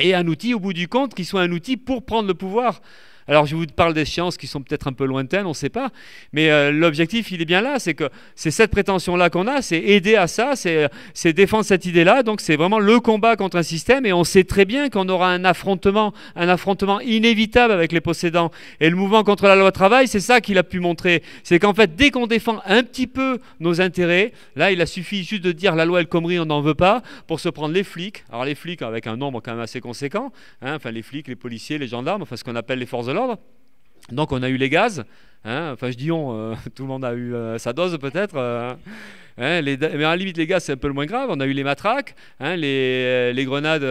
et un outil au bout du compte qui soit un outil pour prendre le pouvoir. Alors je vous parle des sciences qui sont peut-être un peu lointaines, on ne sait pas, mais euh, l'objectif il est bien là, c'est que c'est cette prétention-là qu'on a, c'est aider à ça, euh, c'est défendre cette idée-là, donc c'est vraiment le combat contre un système et on sait très bien qu'on aura un affrontement, un affrontement inévitable avec les possédants. Et le mouvement contre la loi travail, c'est ça qu'il a pu montrer, c'est qu'en fait dès qu'on défend un petit peu nos intérêts, là il a suffi juste de dire la loi El Khomri on n'en veut pas pour se prendre les flics, alors les flics avec un nombre quand même assez conséquent, hein, enfin les flics, les policiers, les gendarmes, enfin ce qu'on appelle les forces de l'ordre, donc on a eu les gaz. Hein. enfin, je dis on, euh, tout le monde a eu euh, sa dose peut-être. Euh, hein. mais à la limite, les gaz, c'est un peu le moins grave. On a eu les matraques, hein, les, les, grenades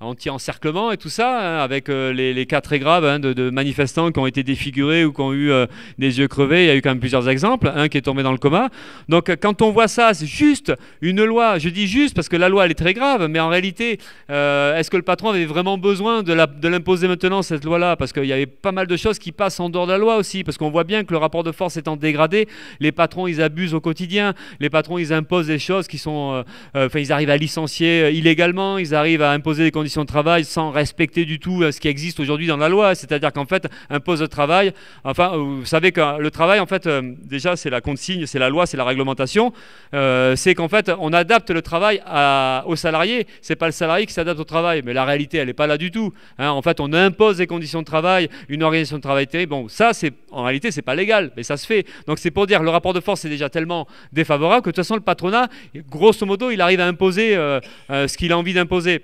anti-encerclement et tout ça, hein, avec euh, les, cas très graves hein, de, manifestants qui ont été défigurés ou qui ont eu euh, des yeux crevés. Il y a eu quand même plusieurs exemples, un hein, qui est tombé dans le coma. Donc euh, quand on voit ça, c'est juste une loi. Je dis juste parce que la loi, elle est très grave, mais en réalité, est-ce que le patron avait vraiment besoin de l'imposer maintenant, cette loi-là Parce qu'il y avait pas mal de choses qui passent en dehors de la loi aussi, parce qu'on voit bien que le rapport de force étant dégradé, les patrons, ils abusent au quotidien. Les patrons, ils imposent des choses qui sont... Enfin, ils arrivent à licencier illégalement, ils arrivent à imposer des conditions conditions de travail sans respecter du tout euh, ce qui existe aujourd'hui dans la loi. C'est-à-dire qu'en fait, impose poste de travail, enfin, euh, vous savez que hein, le travail, en fait, euh, déjà, c'est la consigne, c'est la loi, c'est la réglementation. c'est qu'en fait, on adapte le travail à, aux salariés. C'est pas le salarié qui s'adapte au travail, mais la réalité, elle n'est pas là du tout. Hein. en fait, on impose des conditions de travail, une organisation de travail terrible. Bon, ça, c'est en réalité, c'est pas légal, mais ça se fait. Donc, c'est pour dire, le rapport de force est déjà tellement défavorable que de toute façon, le patronat, grosso modo, il arrive à imposer ce qu'il a envie d'imposer.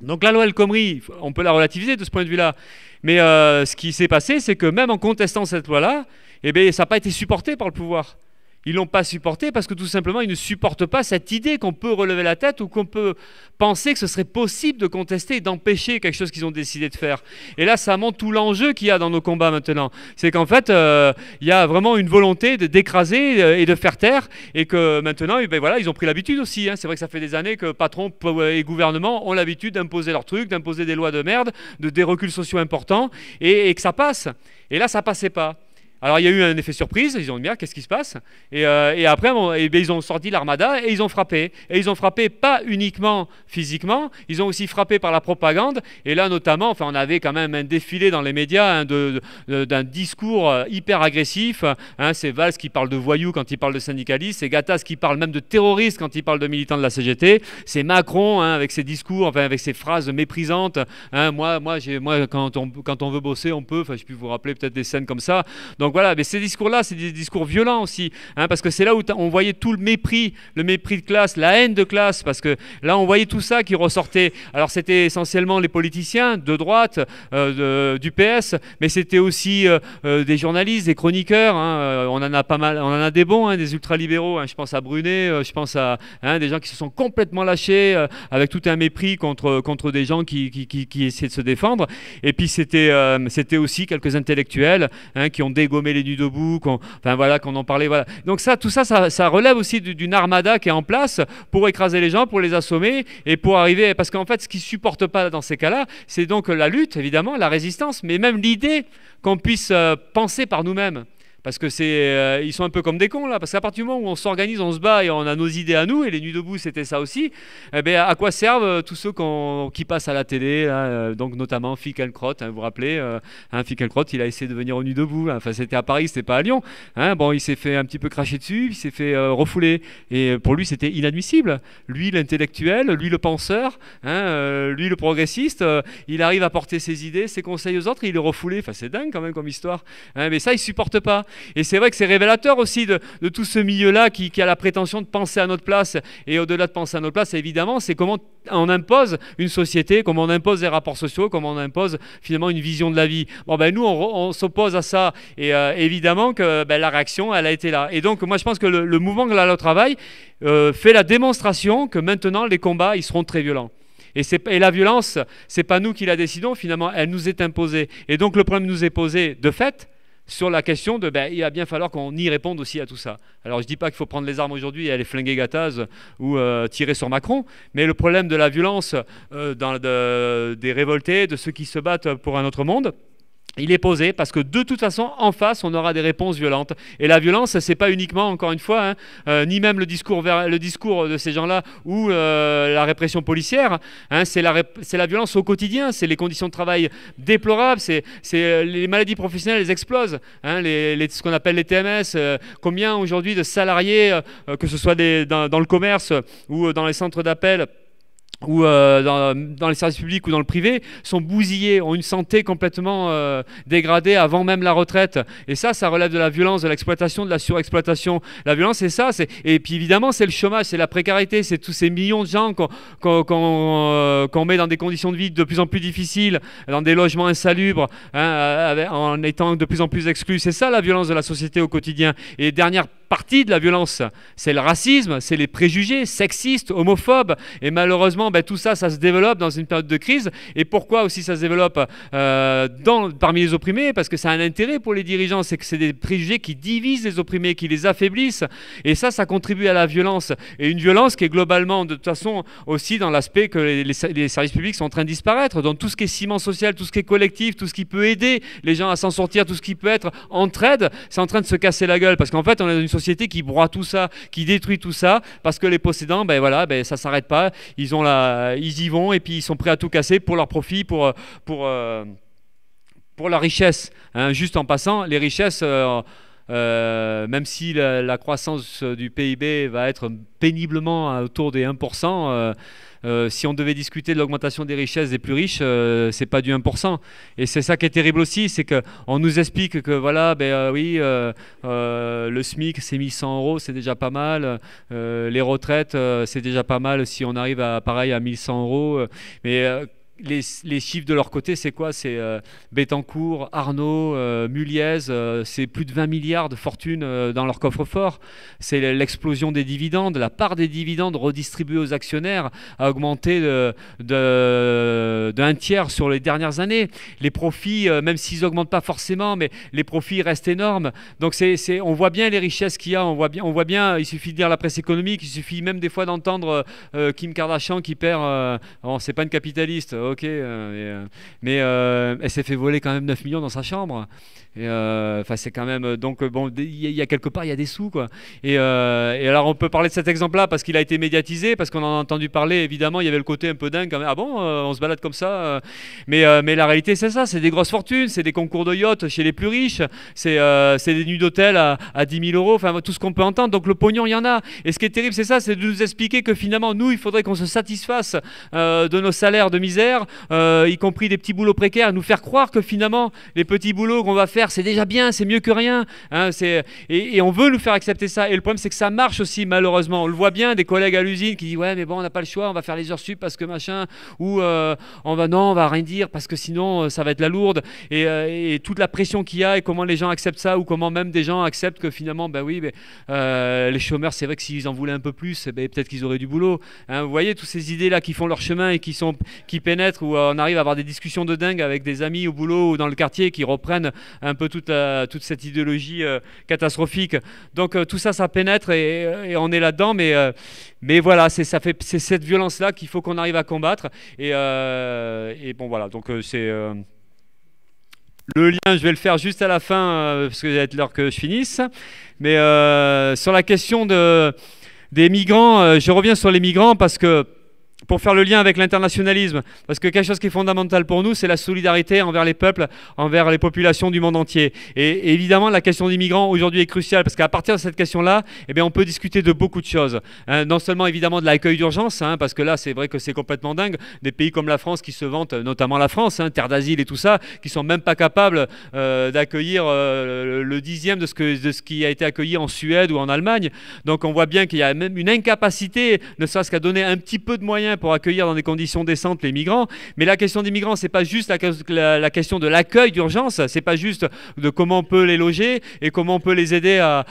Donc la loi El Khomri, on peut la relativiser de ce point de vue-là. Mais euh, ce qui s'est passé, c'est que même en contestant cette loi-là, eh bien, ça n'a pas été supporté par le pouvoir. Ils l'ont pas supporté parce que tout simplement, ils ne supportent pas cette idée qu'on peut relever la tête ou qu'on peut penser que ce serait possible de contester et d'empêcher quelque chose qu'ils ont décidé de faire. Et là, ça montre tout l'enjeu qu'il y a dans nos combats maintenant. C'est qu'en fait, euh, il y a vraiment une volonté de d'écraser euh, et de faire taire et que maintenant, eh ben voilà, ils ont pris l'habitude aussi. Hein. C'est vrai que ça fait des années que patrons euh, et gouvernement ont l'habitude d'imposer leurs trucs, d'imposer des lois de merde, de des reculs sociaux importants et, et que ça passe. Et là, ça passait pas. Alors il y a eu un effet surprise, ils ont dit Merde, ah, qu'est-ce qui se passe euh, et, après eh ben, ils ont sorti l'armada et ils ont frappé. Et ils ont frappé pas uniquement physiquement, ils ont aussi frappé par la propagande. Et là notamment, enfin on avait quand même un défilé dans les médias hein, d'un discours euh, hyper agressif. Hein, c'est Valls qui parle de voyous quand il parle de syndicalistes, c'est Gattaz qui parle même de terroristes quand il parle de militants de la CGT, c'est Macron hein, avec ses discours, enfin avec ses phrases méprisantes. moi, moi, moi quand, on, quand on veut bosser, on peut. Enfin, je peux vous rappeler peut-être des scènes comme ça. Donc voilà, mais ces discours-là, c'est des discours violents aussi, hein, parce que c'est là où on voyait tout le mépris, le mépris de classe, la haine de classe, parce que là, on voyait tout ça qui ressortait. Alors, c'était essentiellement les politiciens de droite, euh, du PS, mais c'était aussi euh, euh, des journalistes, des chroniqueurs. Hein, on en a pas mal, on en a des bons, hein, des ultralibéraux. Hein, je pense à Brunet, je pense à des gens qui se sont complètement lâchés avec tout un mépris contre, contre des gens qui, qui, essaient de se défendre. Et puis, c'était c'était aussi quelques intellectuels qui ont dégoûté gommait les nus debout, qu'on, enfin voilà, qu'on en parlait. Voilà. Donc ça, tout ça, ça, relève aussi d'une armada qui est en place pour écraser les gens, pour les assommer et pour arriver. Parce qu'en fait, ce qu'ils supporte pas dans ces cas-là, c'est donc la lutte, évidemment, la résistance, mais même l'idée qu'on puisse euh, penser par nous-mêmes. Parce que c'est, euh, ils sont un peu comme des cons là. Parce qu'à partir du moment où on s'organise, on se bat et on a nos idées à nous, et les nuits debout c'était ça aussi. Eh bien, à quoi servent euh, tous ceux qui passent à la télé, euh, donc notamment Fickelcrott, hein, vous vous rappelez, euh, hein, Fickelcrott, il a essayé de venir aux nuits debout. Hein. Enfin, c'était à Paris, c'était pas à Lyon. Hein. Bon, il s'est fait un petit peu cracher dessus, il s'est fait refouler, et pour lui c'était inadmissible. Lui l'intellectuel, lui le penseur, lui le progressiste, il arrive à porter ses idées, ses conseils aux autres, et il est refoulé. Enfin, c'est dingue quand même comme histoire. mais ça, il supporte pas. Et c'est vrai que c'est révélateur aussi de, tout ce milieu-là qui, a la prétention de penser à notre place. Et au-delà de penser à notre place, évidemment, c'est comment on impose une société, comment on impose des rapports sociaux, comment on impose finalement une vision de la vie. Bon, ben nous, on, s'oppose à ça. Et euh, évidemment que ben, la réaction, elle a été là. Et donc, moi, je pense que le, le mouvement la au travail euh, fait la démonstration que maintenant, les combats, ils seront très violents. Et, et, la violence, c'est pas nous qui la décidons, finalement, elle nous est imposée. Et donc le problème nous est posé de fait, sur la question de ben, il va bien falloir qu'on y réponde aussi à tout ça. Alors je ne dis pas qu'il faut prendre les armes aujourd'hui et aller flinguer Gattaz ou euh, tirer sur Macron, mais le problème de la violence euh, des révoltés, de ceux qui se battent pour un autre monde, il est posé parce que de toute façon, en face, on aura des réponses violentes. Et la violence, c'est pas uniquement, encore une fois, hein, euh, ni même le discours, de ces gens-là ou euh, la répression policière. Hein, c'est la, violence au quotidien, c'est les conditions de travail déplorables, c'est euh, les maladies professionnelles, elles explosent. Hein, ce qu'on appelle les TMS. combien aujourd'hui de salariés, que ce soit dans, dans, le commerce ou dans les centres d'appel, ou euh, dans, les services publics ou dans le privé, sont bousillés, ont une santé complètement euh, dégradée avant même la retraite. Et ça, ça relève de la violence, de l'exploitation, de la surexploitation. La violence, c'est ça. Et puis évidemment, c'est le chômage, c'est la précarité, c'est tous ces millions de gens qu'on euh, met dans des conditions de vie de plus en plus difficiles, dans des logements insalubres, hein, en étant de plus en plus exclus. C'est ça la violence de la société au quotidien. Et dernière partie de la violence, c'est le racisme, c'est les préjugés sexistes, homophobes. Et malheureusement, ben, tout ça, ça se développe dans une période de crise. Et pourquoi aussi ça se développe euh, dans, parmi les opprimés Parce que ça a un intérêt pour les dirigeants, c'est que c'est des préjugés qui divisent les opprimés, qui les affaiblissent. Et ça, ça contribue à la violence. Et une violence qui est globalement, de toute façon, aussi dans l'aspect que les, services publics sont en train de disparaître. Donc tout ce qui est ciment social, tout ce qui est collectif, tout ce qui peut aider les gens à s'en sortir, tout ce qui peut être entraide, c'est en train de se casser la gueule. Parce qu'en fait, on est dans une société qui broie tout ça, qui détruit tout ça, parce que les possédants, ben voilà, ben, ça s'arrête pas. Ils ont la euh, ils y vont et puis ils sont prêts à tout casser pour leur profit, pour, euh, pour, euh, pour la richesse. Hein. juste en passant, les richesses, même si la, croissance du PIB va être péniblement autour des 1%, euh, si on devait discuter de l'augmentation des richesses des plus riches, ce euh, c'est pas du 1%. Et c'est ça qui est terrible aussi, c'est qu'on nous explique que voilà, ben euh, oui, le SMIC c'est 1100 euros, c'est déjà pas mal. les retraites c'est déjà pas mal si on arrive à pareil à 1100 euros. mais les, chiffres de leur côté, c'est quoi C'est euh, Bettencourt, Arnaud, euh, Muliez, euh, c'est plus de 20 milliards de fortune euh, dans leur coffre-fort. C'est l'explosion des dividendes. La part des dividendes redistribués aux actionnaires a augmenté d'un de, tiers sur les dernières années. Les profits, même s'ils n'augmentent pas forcément, mais les profits restent énormes. Donc on voit bien les richesses qu'il y a, on voit, bien, on voit bien, il suffit de lire la presse économique, il suffit même des fois d'entendre Kim Kardashian qui perd, bon, c'est pas une capitaliste ok. Euh, euh, mais euh, elle s'est fait voler quand même 9 millions dans sa chambre. Et euh, enfin, c'est quand même euh, donc euh, bon, il y, a quelque part il y a des sous quoi. Et, alors on peut parler de cet exemple-là parce qu'il a été médiatisé, parce qu'on en a entendu parler. Évidemment, il y avait le côté un peu dingue. Ah bon, on se balade comme ça. mais mais la réalité c'est ça, c'est des grosses fortunes, c'est des concours de yachts chez les plus riches, c'est des nuits d'hôtel à, à 10 000 euros. Enfin tout ce qu'on peut entendre. Donc le pognon il y en a. Et ce qui est terrible c'est ça, c'est de nous expliquer que finalement nous il faudrait qu'on se satisfasse de nos salaires de misère, y compris des petits boulots précaires, nous faire croire que finalement les petits boulots qu'on va faire c'est déjà bien, c'est mieux que rien. Hein, c'est, et, on veut nous faire accepter ça. Et le problème, c'est que ça marche aussi, malheureusement. On le voit bien, des collègues à l'usine qui disent Ouais, mais bon, on n'a pas le choix, on va faire les heures sup parce que machin, ou euh, on va non, on va rien dire parce que sinon, euh, ça va être la lourde. Euh, et, toute la pression qu'il y a et comment les gens acceptent ça, ou comment même des gens acceptent que finalement, ben oui, euh, les chômeurs, c'est vrai que s'ils en voulaient un peu plus, eh ben, peut-être qu'ils auraient du boulot. Hein. vous voyez, toutes ces idées-là qui font leur chemin et qui, sont, qui pénètrent, où on arrive à avoir des discussions de dingue avec des amis au boulot ou dans le quartier qui reprennent un peu toute, toute cette idéologie euh, catastrophique. Donc euh, tout ça, ça pénètre et, euh, on est là-dedans. Mais, mais voilà, c'est cette violence-là qu'il faut qu'on arrive à combattre. Et, bon, voilà, donc c'est... Le lien, je vais le faire juste à la fin, parce que va être l'heure que je finisse. Mais sur la question de, des migrants, je reviens sur les migrants parce que pour faire le lien avec l'internationalisme, parce que quelque chose qui est fondamental pour nous, c'est la solidarité envers les peuples, envers les populations du monde entier. Et, évidemment, la question des migrants aujourd'hui est cruciale, parce qu'à partir de cette question-là, eh bien, on peut discuter de beaucoup de choses. Hein, non seulement évidemment de l'accueil d'urgence, hein, parce que là, c'est vrai que c'est complètement dingue, des pays comme la France qui se vantent, notamment la France, hein, terre d'asile et tout ça, qui sont même pas capables euh, d'accueillir euh, le dixième de ce, que, de ce qui a été accueilli en Suède ou en Allemagne. Donc on voit bien qu'il y a même une incapacité, ne serait-ce qu'à donner un petit peu de moyens pour accueillir dans des conditions décentes les migrants. Mais la question des migrants, c'est pas juste la, question de l'accueil d'urgence, c'est pas juste de comment on peut les loger et comment on peut les aider à,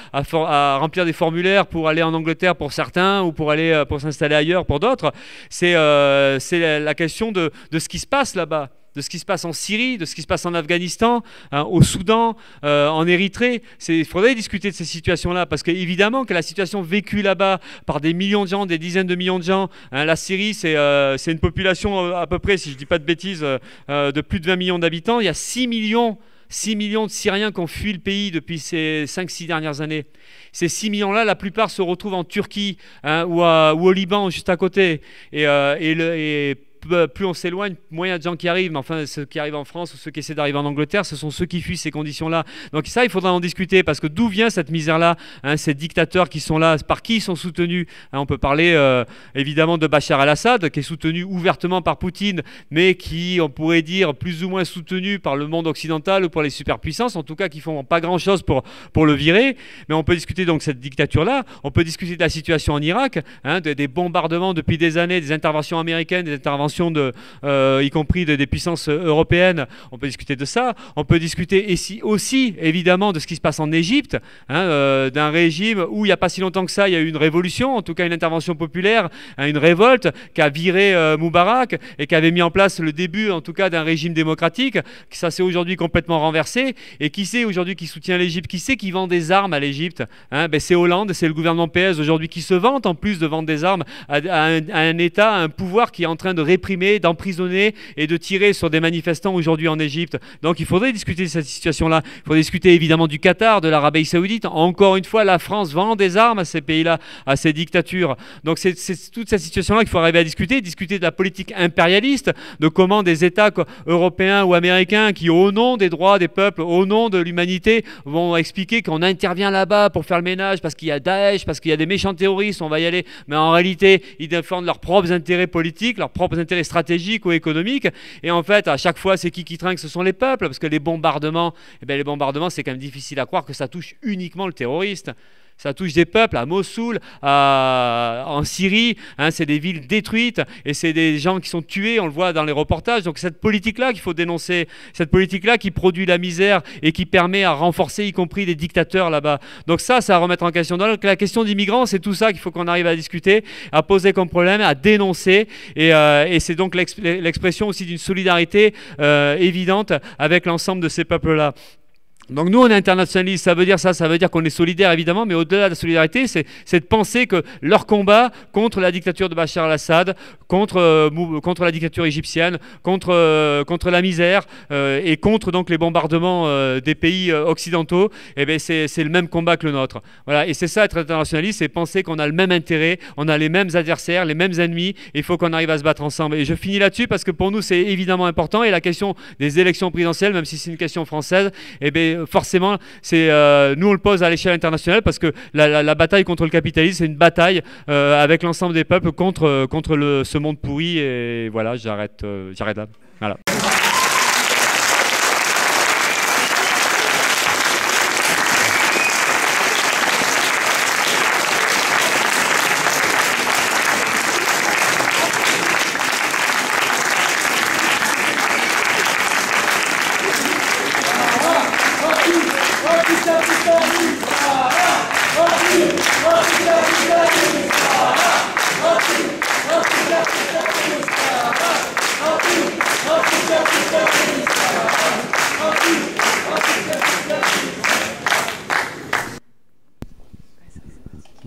remplir des formulaires pour aller en Angleterre pour certains ou pour aller euh, pour s'installer ailleurs pour d'autres. C'est euh, la question de ce qui se passe là-bas de ce qui se passe en Syrie, de ce qui se passe en Afghanistan, hein, au Soudan, euh, en Érythrée. Il faudrait discuter de ces situations-là, parce qu'évidemment que la situation vécue là-bas par des millions de gens, des dizaines de millions de gens, hein, la Syrie, c'est euh, une population euh, à peu près, si je ne dis pas de bêtises, de plus de 20 millions d'habitants. Il y a 6 millions 6 millions de Syriens qui ont fui le pays depuis ces 5-6 dernières années. Ces 6 millions-là, la plupart se retrouvent en Turquie hein, ou, au Liban, juste à côté. Et, plus on s'éloigne, moins il y a de gens qui arrivent. Mais enfin, ceux qui arrivent en France ou ceux qui essaient d'arriver en Angleterre, ce sont ceux qui fuient ces conditions-là. Donc ça, il faudra en discuter parce que d'où vient cette misère-là hein, Ces dictateurs qui sont là, par qui ils sont soutenus hein, On peut parler euh, évidemment de Bachar el assad qui est soutenu ouvertement par Poutine, mais qui, on pourrait dire, plus ou moins soutenu par le monde occidental ou par les superpuissances, en tout cas qui font pas grand-chose pour, pour le virer. Mais on peut discuter donc cette dictature-là. On peut discuter de la situation en Irak, hein, des bombardements depuis des années, des interventions américaines, des interventions de, euh, y compris des puissances euh, européennes. On peut discuter de ça. On peut discuter aussi, évidemment, de ce qui se passe en Égypte, hein, euh, d'un régime où il n'y a pas si longtemps que ça, il y a eu une révolution, en tout cas une intervention populaire, hein, une révolte qui a viré Moubarak et qui avait mis en place le début, en tout cas, d'un régime démocratique. ça s'est aujourd'hui complètement renversé. Et qui sait aujourd'hui qui soutient l'Égypte Qui sait qui vend des armes à l'Égypte hein? ben, C'est Hollande, c'est le gouvernement PS aujourd'hui qui se vante en plus de vendre des armes à, un, État, un pouvoir qui est en train de répondre d'emprisonner et de tirer sur des manifestants aujourd'hui en Égypte. Donc il faudrait discuter de cette situation-là. Il faut discuter évidemment du Qatar, de l'Arabie saoudite. Encore une fois, la France vend des armes à ces pays-là, à ces dictatures. Donc c'est toute cette situation-là qu'il faut arriver à discuter, discuter de la politique impérialiste, de comment des États européens ou américains qui, au nom des droits des peuples, au nom de l'humanité, vont expliquer qu'on intervient là-bas pour faire le ménage parce qu'il y a Daesh, parce qu'il y a des méchants terroristes, on va y aller. Mais en réalité, ils défendent leurs propres intérêts politiques, leurs propres intérêts stratégiques ou économiques Et en fait, à chaque fois, c'est qui qui trinque Ce sont les peuples, parce que les bombardements, et eh bien, les bombardements, c'est quand même difficile à croire que ça touche uniquement le terroriste. Ça touche des peuples à Mossoul, à, en Syrie. Hein, c'est des villes détruites et c'est des gens qui sont tués, on le voit dans les reportages. Donc cette politique-là qu'il faut dénoncer, cette politique-là qui produit la misère et qui permet à renforcer y compris des dictateurs là-bas. Donc ça, c'est à remettre en question. Donc la question des migrants, c'est tout ça qu'il faut qu'on arrive à discuter, à poser comme problème, à dénoncer. Et, euh, c'est donc l'expression aussi d'une solidarité euh, évidente avec l'ensemble de ces peuples-là. Donc nous, on est internationaliste, ça veut dire ça, ça veut dire qu'on est solidaire évidemment, mais au-delà de la solidarité, c'est de penser que leur combat contre la dictature de Bachar al-Assad, contre, euh, contre la dictature égyptienne, contre, euh, contre la misère euh, et contre donc les bombardements des pays occidentaux, eh c'est le même combat que le nôtre. Voilà, et c'est ça être internationaliste, c'est penser qu'on a le même intérêt, on a les mêmes adversaires, les mêmes ennemis, il faut qu'on arrive à se battre ensemble. Et je finis là-dessus parce que pour nous, c'est évidemment important, et la question des élections présidentielles, même si c'est une question française, eh bien... Euh, forcément, c'est euh, nous on le pose à l'échelle internationale parce que la, bataille contre le capitalisme, c'est une bataille euh, avec l'ensemble des peuples contre, contre le, ce monde pourri. Et voilà, j'arrête, j'arrête là. Voilà.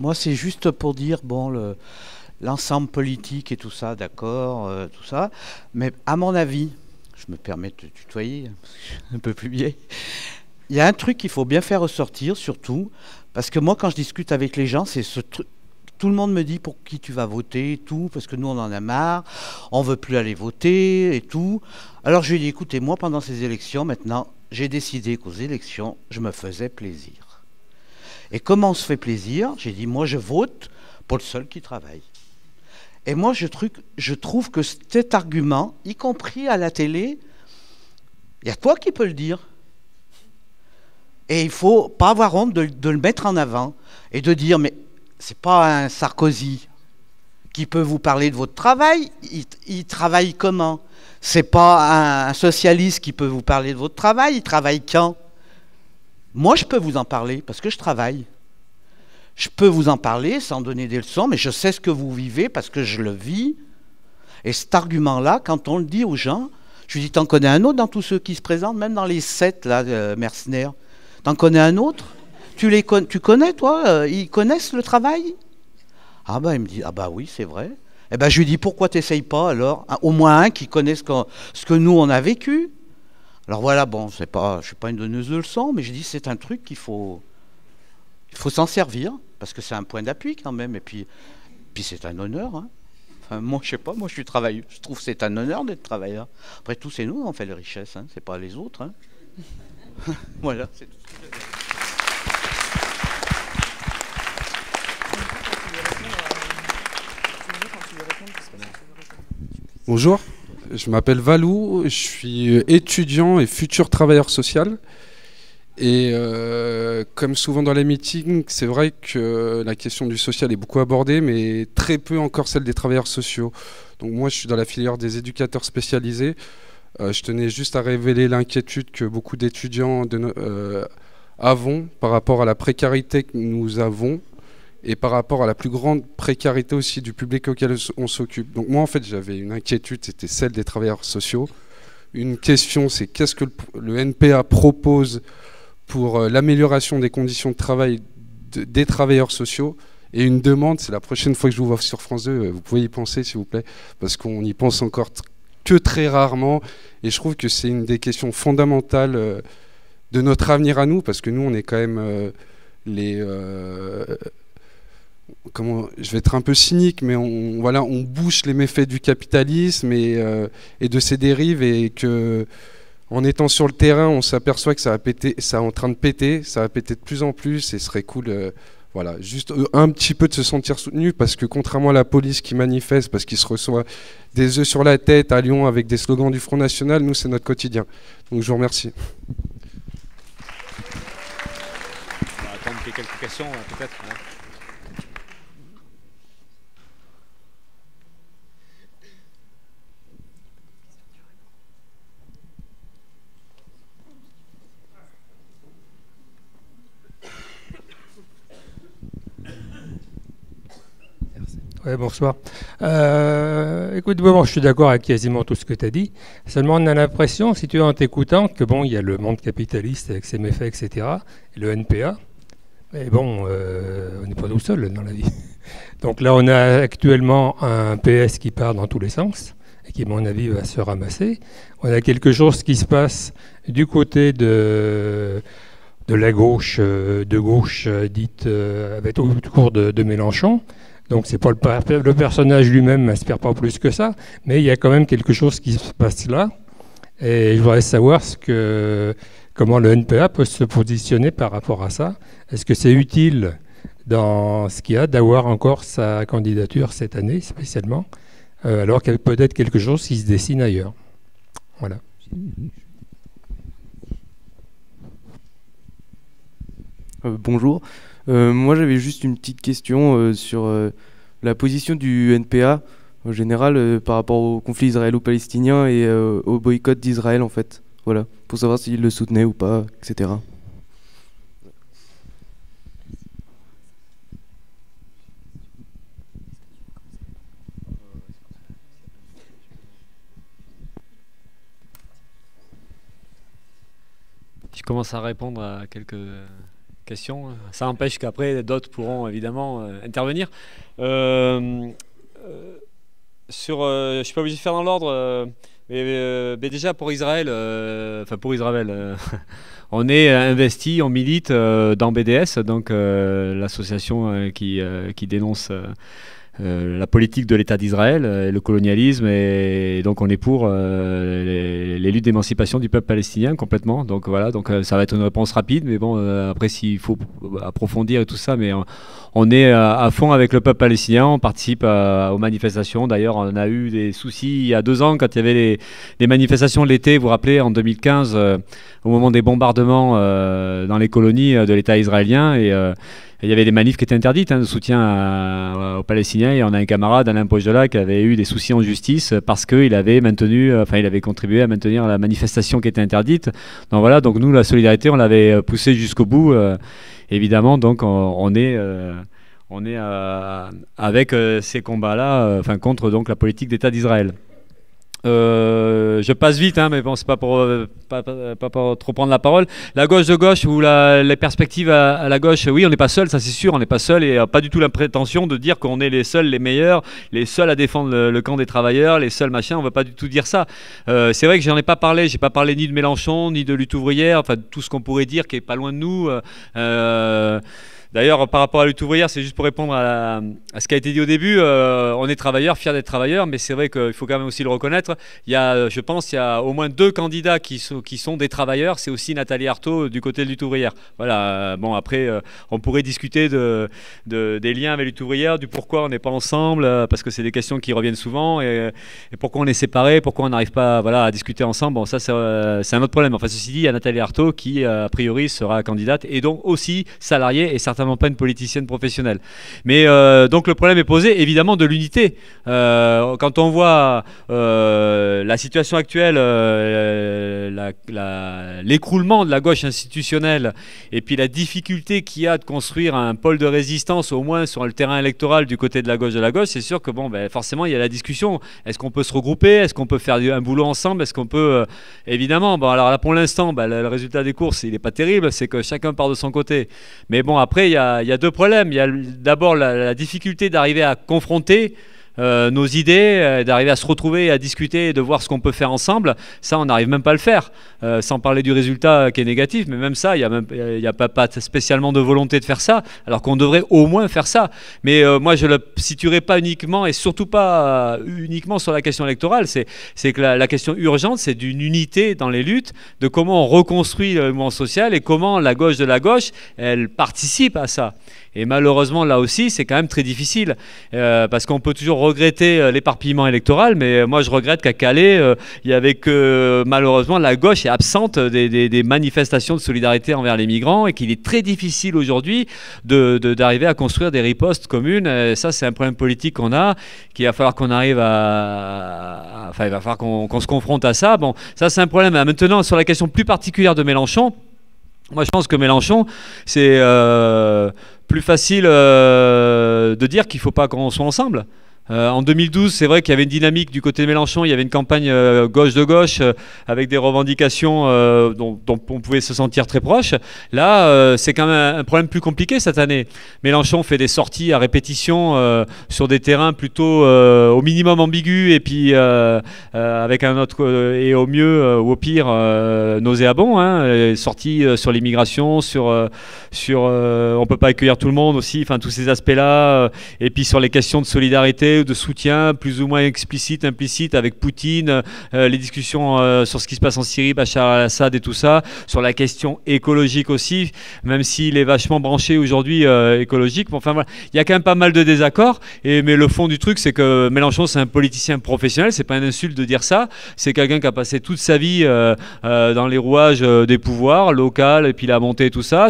Moi, c'est juste pour dire, bon, l'ensemble politique et tout ça, d'accord, euh, tout ça. Mais à mon avis, je me permets de tutoyer, je suis un peu plus biais, Il y a un truc qu'il faut bien faire ressortir, surtout, parce que moi, quand je discute avec les gens, c'est ce truc. Tout le monde me dit pour qui tu vas voter, et tout, parce que nous, on en a marre, on veut plus aller voter et tout. Alors je lui ai dit, écoutez, moi, pendant ces élections, maintenant, j'ai décidé qu'aux élections, je me faisais plaisir. Et comment on se fait plaisir J'ai dit, moi je vote pour le seul qui travaille. Et moi je, truc, je trouve que cet argument, y compris à la télé, il y a toi qui peux le dire. Et il ne faut pas avoir honte de, le mettre en avant et de dire, mais ce n'est pas un Sarkozy qui peut vous parler de votre travail, il, travaille comment Ce n'est pas un socialiste qui peut vous parler de votre travail, il travaille quand moi, je peux vous en parler parce que je travaille. Je peux vous en parler sans donner des leçons, mais je sais ce que vous vivez parce que je le vis. Et cet argument-là, quand on le dit aux gens, je lui dis, t'en connais un autre dans tous ceux qui se présentent, même dans les sept, là, euh, mercenaires. T'en connais un autre tu, les tu connais, toi euh, Ils connaissent le travail Ah ben, il me dit, ah bah oui, c'est vrai. Eh ben, je lui dis, pourquoi t'essayes pas alors ah, Au moins un qui connaît ce que nous, on a vécu. Alors voilà, bon, c'est pas, je suis pas une donneuse de leçons, mais je dis c'est un truc qu'il faut, il faut s'en servir, parce que c'est un point d'appui quand même, et puis, puis c'est un honneur. Hein. moi, je sais pas, moi je suis travailleur, je trouve que c'est un honneur d'être travailleur. Après tous c'est nous on fait les richesses, hein, c'est pas les autres. Hein. voilà, c'est tout.
Bonjour. Je m'appelle Valou, je suis étudiant et futur travailleur social. Et euh, comme souvent dans les meetings, c'est vrai que la question du social est beaucoup abordée, mais très peu encore celle des travailleurs sociaux. Donc moi, je suis dans la filière des éducateurs spécialisés. Euh, je tenais juste à révéler l'inquiétude que beaucoup d'étudiants euh, avons par rapport à la précarité que nous avons et par rapport à la plus grande précarité aussi du public auquel on s'occupe. Donc moi en fait j'avais une inquiétude, c'était celle des travailleurs sociaux. Une question c'est qu'est-ce que le, NPA propose pour euh, l'amélioration des conditions de travail des travailleurs sociaux et une demande, c'est la prochaine fois que je vous vois sur France 2, euh, vous pouvez y penser s'il vous plaît, parce qu'on y pense encore que très rarement, et je trouve que c'est une des questions fondamentales euh, de notre avenir à nous, parce que nous on est quand même les comment, je vais être un peu cynique, mais on, voilà, on bouche les méfaits du capitalisme euh, et, de ses dérives et que en étant sur le terrain, on s'aperçoit que ça a pété, ça est en train de péter, ça va péter de plus en plus et ce serait cool. Euh, voilà, juste euh, un petit peu de se sentir soutenu parce que contrairement à la police qui manifeste parce qu'il se reçoit des œufs sur la tête à Lyon avec des slogans du Front National, nous c'est notre quotidien. Donc je vous remercie.
On va attendre quelques questions peut-être. Hein.
bonsoir. Euh, écoute, bon, je suis d'accord avec quasiment tout ce que tu as dit. Seulement, on a l'impression, si tu es en t'écoutant, que bon, il y a le monde capitaliste avec ses méfaits, etc., et le NPA. Mais bon, euh, on n'est pas tout seul dans la vie. Donc là, on a actuellement un PS qui part dans tous les sens et qui, à mon avis, va se ramasser. On a quelque chose qui se passe du côté de de la gauche, euh, de gauche dite avec au cours de, de Mélenchon, donc c'est pas le, le personnage lui-même m'inspire pas plus que ça, mais il y a quand même quelque chose qui se passe là. Et je voudrais savoir ce que, comment le NPA peut se positionner par rapport à ça. Est-ce que c'est utile dans ce qu'il y a d'avoir encore sa candidature cette année spécialement, euh, alors qu'il y a peut-être quelque chose qui se dessine ailleurs. Voilà.
Euh, bonjour. Euh, moi, j'avais juste une petite question euh, sur euh, la position du NPA en général par rapport au conflit israélo-palestinien et au boycott d'Israël, en fait. Voilà, pour savoir s'il le soutenait ou pas, etc.
Je commence à répondre à quelques question. Ça empêche qu'après, d'autres pourront évidemment euh, intervenir. Euh, euh, sur, je suis pas obligé de faire dans l'ordre. Mais, déjà pour Israël, enfin pour Israël, on est investi, on milite dans BDS, donc l'association qui, qui, dénonce euh, la politique de l'État d'Israël euh, le colonialisme. Et, donc, on est pour euh, les, luttes d'émancipation du peuple palestinien complètement. Donc, voilà, donc ça va être une réponse rapide. Mais bon, après, s'il faut approfondir et tout ça, mais on, est à, fond avec le peuple palestinien. On participe aux manifestations. D'ailleurs, on a eu des soucis il y a deux ans quand il y avait les, les manifestations de l'été. Vous vous rappelez, en 2015, au moment des bombardements dans les colonies de l'État israélien. Et il y avait des manifs qui étaient interdites hein, de soutien aux Palestiniens. Et on a un camarade, Alain Pojola, qui avait eu des soucis en justice parce qu'il avait maintenu, euh, enfin, il avait contribué à maintenir la manifestation qui était interdite. Donc voilà, donc nous, la solidarité, on l'avait euh, poussée jusqu'au bout. Euh, évidemment, donc on, est. on est avec ces combats-là, enfin contre donc la politique d'État d'Israël. Euh, je passe vite, hein, mais bon, c'est pas pour, euh, euh, pas, pour trop prendre la parole. La gauche de gauche ou les perspectives à, la gauche, oui, on n'est pas seul, ça c'est sûr, on n'est pas seul et pas du tout la prétention de dire qu'on est les seuls, les meilleurs, les seuls à défendre le, camp des travailleurs, les seuls machins. On ne va pas du tout dire ça. c'est vrai que j'en ai pas parlé, j'ai pas parlé ni de Mélenchon, ni de lutte ouvrière, enfin tout ce qu'on pourrait dire qui est pas loin de nous. D'ailleurs, par rapport à lutte ouvrière, c'est juste pour répondre à, ce qui a été dit au début. Euh, on est travailleurs, fiers d'être travailleurs, mais c'est vrai qu'il faut quand même aussi le reconnaître. Il y a, euh, je pense, il y a au moins deux candidats qui sont, qui sont des travailleurs. C'est aussi Nathalie Arthaud euh, du côté de lutte ouvrière. Voilà. Bon, après, on pourrait discuter de, des liens avec lutte ouvrière, du pourquoi on n'est pas ensemble, parce que c'est des questions qui reviennent souvent, et, pourquoi on est séparés, pourquoi on n'arrive pas, voilà, à discuter ensemble. Bon, ça, c'est un autre problème. Enfin, ceci dit, il y a Nathalie Arthaud qui, a priori, sera candidate et donc aussi salariée et certainement pas une politicienne professionnelle. Mais euh, donc le problème est posé évidemment de l'unité. Euh, quand on voit euh, la situation actuelle, l'écroulement de la gauche institutionnelle et puis la difficulté qu'il y a de construire un pôle de résistance au moins sur le terrain électoral du côté de la gauche de la gauche, c'est sûr que bon, ben, forcément il y a la discussion. Est-ce qu'on peut se regrouper Est-ce qu'on peut faire un boulot ensemble Est-ce qu'on peut évidemment Bon alors là pour l'instant, ben, le, le résultat des courses il n'est pas terrible, c'est que chacun part de son côté. Mais bon après il y, a deux problèmes. Il y a d'abord la difficulté d'arriver à confronter euh, nos idées, euh, d'arriver à se retrouver, à discuter, de voir ce qu'on peut faire ensemble, ça on n'arrive même pas à le faire. Euh, sans parler du résultat qui est négatif, mais même ça, il n'y a, pas, spécialement de volonté de faire ça, alors qu'on devrait au moins faire ça. Mais moi je ne le situerai pas uniquement et surtout pas uniquement sur la question électorale, c'est que la, la, question urgente, c'est d'une unité dans les luttes, de comment on reconstruit le mouvement social et comment la gauche de la gauche, elle participe à ça. Et malheureusement, là aussi, c'est quand même très difficile. Euh, parce qu'on peut toujours regretter euh, l'éparpillement électoral, mais euh, moi, je regrette qu'à Calais, il y avait que, malheureusement, la gauche est absente des, manifestations de solidarité envers les migrants et qu'il est très difficile aujourd'hui d'arriver de, à construire des ripostes communes. Et ça, c'est un problème politique qu'on a, qu'il va falloir qu'on arrive à. Enfin, il va falloir qu'on se confronte à ça. Bon, ça, c'est un problème. Hein. Maintenant, sur la question plus particulière de Mélenchon, moi, je pense que Mélenchon, c'est plus facile euh, de dire qu'il faut pas qu'on soit ensemble. Euh, en 2012, c'est vrai qu'il y avait une dynamique du côté de Mélenchon, il y avait une campagne euh, gauche de gauche euh, avec des revendications dont, on pouvait se sentir très proche. Là, c'est quand même un problème plus compliqué cette année. Mélenchon fait des sorties à répétition sur des terrains plutôt au minimum ambigus et puis avec un autre et au mieux ou au pire nauséabond. Hein, sorties sur l'immigration, sur sur on peut pas accueillir tout le monde aussi, enfin tous ces aspects-là, et puis sur les questions de solidarité de soutien plus ou moins explicite, implicite avec Poutine, euh, les discussions euh, sur ce qui se passe en Syrie, Bachar al-Assad et tout ça, sur la question écologique aussi, même s'il est vachement branché aujourd'hui euh, écologique. enfin il y a quand même pas mal de désaccords, et, mais le fond du truc, c'est que Mélenchon, c'est un politicien professionnel, c'est pas une insulte de dire ça, c'est quelqu'un qui a passé toute sa vie dans les rouages des pouvoirs local, et puis la montée et tout ça,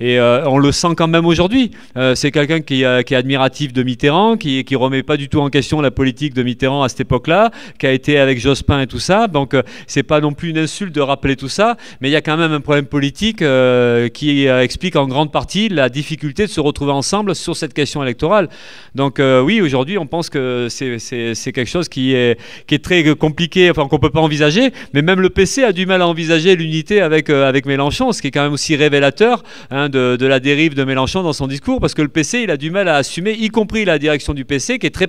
et on le sent quand même aujourd'hui. c'est quelqu'un qui, est admiratif de Mitterrand, qui, qui remet pas du tout en question la politique de Mitterrand à cette époque-là, qui a été avec Jospin et tout ça. Donc euh, c'est pas non plus une insulte de rappeler tout ça, mais il y a quand même un problème politique euh, qui euh, explique en grande partie la difficulté de se retrouver ensemble sur cette question électorale. Donc oui, aujourd'hui, on pense que c'est quelque chose qui est, est très compliqué, enfin qu'on peut pas envisager. Mais même le PC a du mal à envisager l'unité avec avec Mélenchon, ce qui est quand même aussi révélateur hein, de, de la dérive de Mélenchon dans son discours, parce que le PC, il a du mal à assumer, y compris la direction du PC, qui est très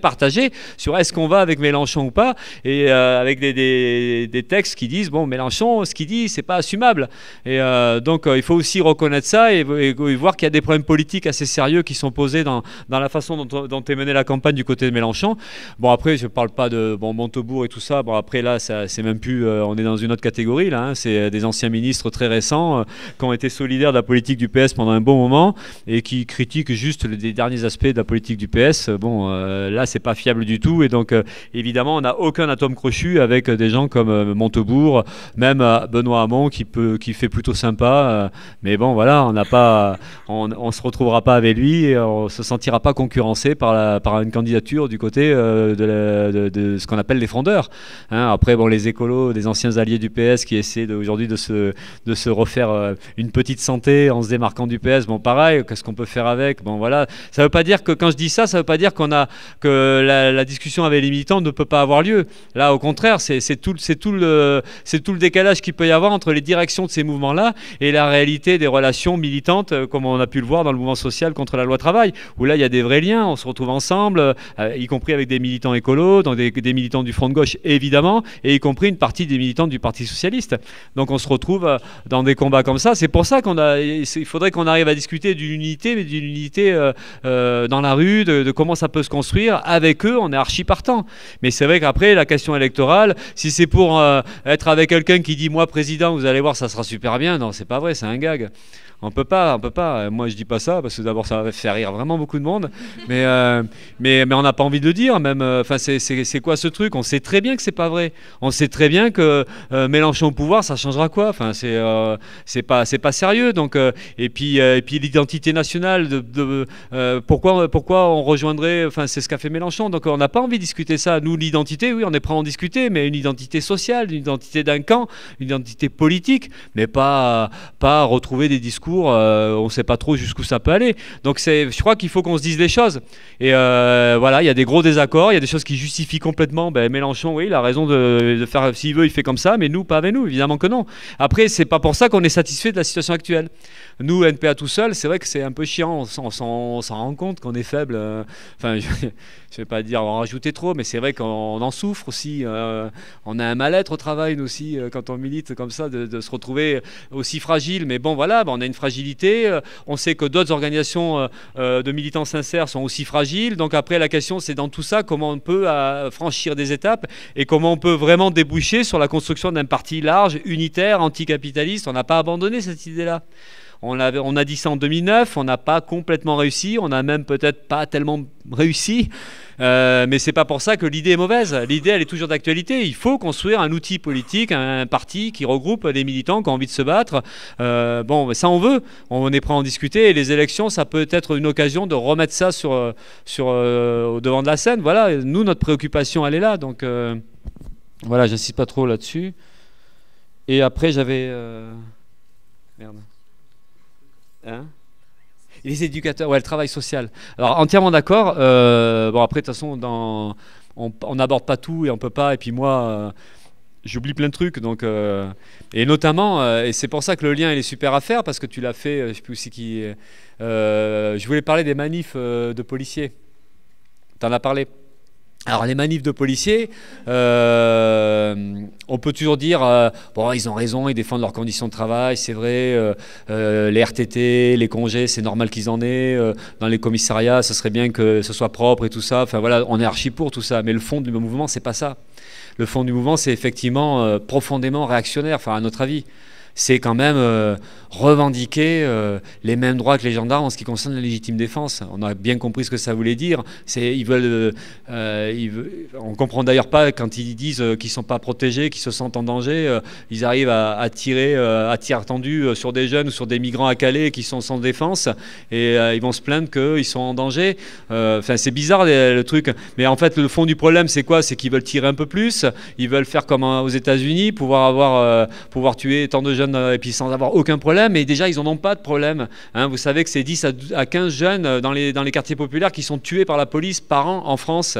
sur est-ce qu'on va avec Mélenchon ou pas, et euh, avec des, des, des, textes qui disent bon, Mélenchon, ce qu'il dit, c'est pas assumable. Et euh, donc, euh, il faut aussi reconnaître ça et, voir qu'il y a des problèmes politiques assez sérieux qui sont posés dans, dans la façon dont, est menée la campagne du côté de Mélenchon. Bon, après, je parle pas de bon, Montebourg et tout ça. Bon, après, là, c'est même plus. on est dans une autre catégorie, là. Hein. c'est des anciens ministres très récents qui ont été solidaires de la politique du PS pendant un bon moment et qui critiquent juste les derniers aspects de la politique du PS. Bon, là, c'est pas fiable du tout. Et donc, euh, évidemment, on n'a aucun atome crochu avec euh, des gens comme euh, Montebourg, même Benoît Hamon qui, peut, qui fait plutôt sympa. mais bon, voilà, on n'a pas, on, se retrouvera pas avec lui et on se sentira pas concurrencé par, la, par une candidature du côté de, de, ce qu'on appelle les frondeurs. Hein. après, bon, les écolos, des anciens alliés du PS qui essaient aujourd'hui de se, de se refaire une petite santé en se démarquant du PS, bon, pareil, qu'est-ce qu'on peut faire avec Bon, voilà, ça veut pas dire que quand je dis ça, ça veut pas dire qu'on a que euh, la, discussion avec les militants ne peut pas avoir lieu. Là, au contraire, c'est tout, tout, le, tout le décalage qu'il peut y avoir entre les directions de ces mouvements-là et la réalité des relations militantes, euh, comme on a pu le voir dans le mouvement social contre la loi travail, où là, il y a des vrais liens, on se retrouve ensemble, euh, y compris avec des militants écolos, dans des, militants du Front de gauche, évidemment, et y compris une partie des militants du Parti socialiste. Donc on se retrouve dans des combats comme ça. C'est pour ça qu'on a, il faudrait qu'on arrive à discuter d'une unité, mais d'une unité dans la rue, de, comment ça peut se construire avec eux, on est archi partant. Mais c'est vrai qu'après, la question électorale, si c'est pour euh, être avec quelqu'un qui dit moi président, vous allez voir, ça sera super bien, non, c'est pas vrai, c'est un gag on peut pas, on peut pas. Moi, je dis pas ça parce que d'abord, ça va faire rire vraiment beaucoup de monde, mais euh, mais on n'a pas envie de dire. Même, euh, enfin, c'est quoi ce truc On sait très bien que c'est pas vrai. On sait très bien que euh, Mélenchon au pouvoir, ça changera quoi Enfin, c'est pas c'est pas sérieux. Donc et puis et puis l'identité nationale pourquoi pourquoi on rejoindrait Enfin, c'est ce qu'a fait Mélenchon. Donc on n'a pas envie de discuter ça. Nous, l'identité, oui, on est prêt à en discuter, mais une identité sociale, une identité d'un camp, une identité politique, mais pas pas retrouver des discours euh, on ne sait pas trop jusqu'où ça peut aller. Donc je crois qu'il faut qu'on se dise des choses. Et euh, voilà, il y a des gros désaccords, il y a des choses qui justifient complètement. Ben, Mélenchon, oui, il a raison de, faire, s'il veut, il fait comme ça, mais nous, pas avec nous, évidemment que non. Après, c'est pas pour ça qu'on est satisfait de la situation actuelle. Nous, NPA tout seul, c'est vrai que c'est un peu chiant, on, s'en rend compte qu'on est faible. Euh, enfin, je ne vais pas dire en rajouter trop, mais c'est vrai qu'on en souffre aussi. on a un mal-être au travail, nous aussi, quand on milite comme ça, de, se retrouver aussi fragile. Mais bon, voilà, ben, on a une fragilité. Euh, on sait que d'autres organisations euh, euh, de militants sincères sont aussi fragiles. Donc après, la question, c'est dans tout ça, comment on peut franchir des étapes et comment on peut vraiment déboucher sur la construction d'un parti large, unitaire, anticapitaliste. On n'a pas abandonné cette idée-là. On, on a dit ça en 2009, on n'a pas complètement réussi, on n'a même peut-être pas tellement réussi, euh, Mais mais n'est pas pour ça que l'idée est mauvaise. L'idée, elle est toujours d'actualité. Il faut construire un outil politique, un, parti qui regroupe des militants qui ont envie de se battre. Euh, bon, ça on veut, on est prêt à en discuter. Et les élections, ça peut être une occasion de remettre ça sur, sur, euh, au devant de la scène. Voilà, nous, notre préoccupation, elle est là. Donc voilà, je j'insiste pas trop là-dessus. Et après, j'avais... Merde. Hein? les éducateurs, ouais, le travail social. Alors entièrement d'accord. Euh, bon après, de toute façon, dans, on n'aborde pas tout et on peut pas. Et puis moi, euh, j'oublie plein de trucs. Donc, euh, et notamment, et c'est pour ça que le lien il est super à faire parce que tu l'as fait. Je sais plus je voulais parler des manifs de policiers. T'en as parlé. Alors les manifs de policiers, euh, on peut toujours dire euh, bon ils ont raison, ils défendent leurs conditions de travail, c'est vrai, euh, les RTT, les congés, c'est normal qu'ils en aient. dans les commissariats, ce serait bien que ce soit propre et tout ça. Enfin voilà, on est archi pour tout ça, mais le fond du mouvement c'est pas ça. Le fond du mouvement c'est effectivement profondément réactionnaire, enfin à notre avis c'est quand même euh, revendiquer euh, les mêmes droits que les gendarmes en ce qui concerne la légitime défense. On a bien compris ce que ça voulait dire. Ils veulent, euh, ils veulent, on comprend d'ailleurs pas quand ils disent qu'ils sont pas protégés, qu'ils se sentent en danger. ils arrivent à, tirer à tir tendu sur des jeunes ou sur des migrants à Calais qui sont sans défense et ils vont se plaindre qu'ils sont en danger. Enfin, c'est bizarre le truc. Mais en fait, le fond du problème, c'est quoi C'est qu'ils veulent tirer un peu plus. Ils veulent faire comme aux États-Unis, pouvoir avoir, pouvoir tuer tant de jeunes euh, et puis sans avoir aucun problème. Et déjà, ils n'en ont pas de problème. Hein. vous savez que c'est 10 à 15 jeunes euh, dans les, dans les quartiers populaires qui sont tués par la police par an en France.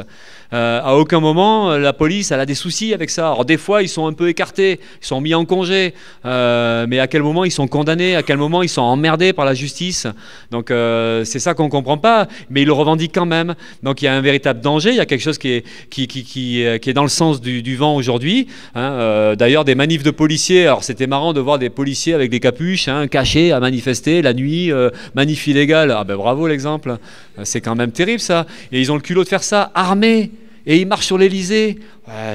Euh, à aucun moment, la police, elle a des soucis avec ça. Alors des fois, ils sont un peu écartés, ils sont mis en congé. mais à quel moment ils sont condamnés À quel moment ils sont emmerdés par la justice Donc c'est ça qu'on ne comprend pas. Mais ils le revendiquent quand même. Donc il y a un véritable danger. Il y a quelque chose qui est, qui, qui, qui, est dans le sens du, vent aujourd'hui. Hein. D'ailleurs, des manifs de policiers. Alors c'était marrant de voir des policiers avec des capuches, hein, cachés à manifester la nuit, euh, manif illégale. Ah ben bravo l'exemple, euh, c'est quand même terrible ça. Et ils ont le culot de faire ça, armés, et ils marchent sur l'Elysée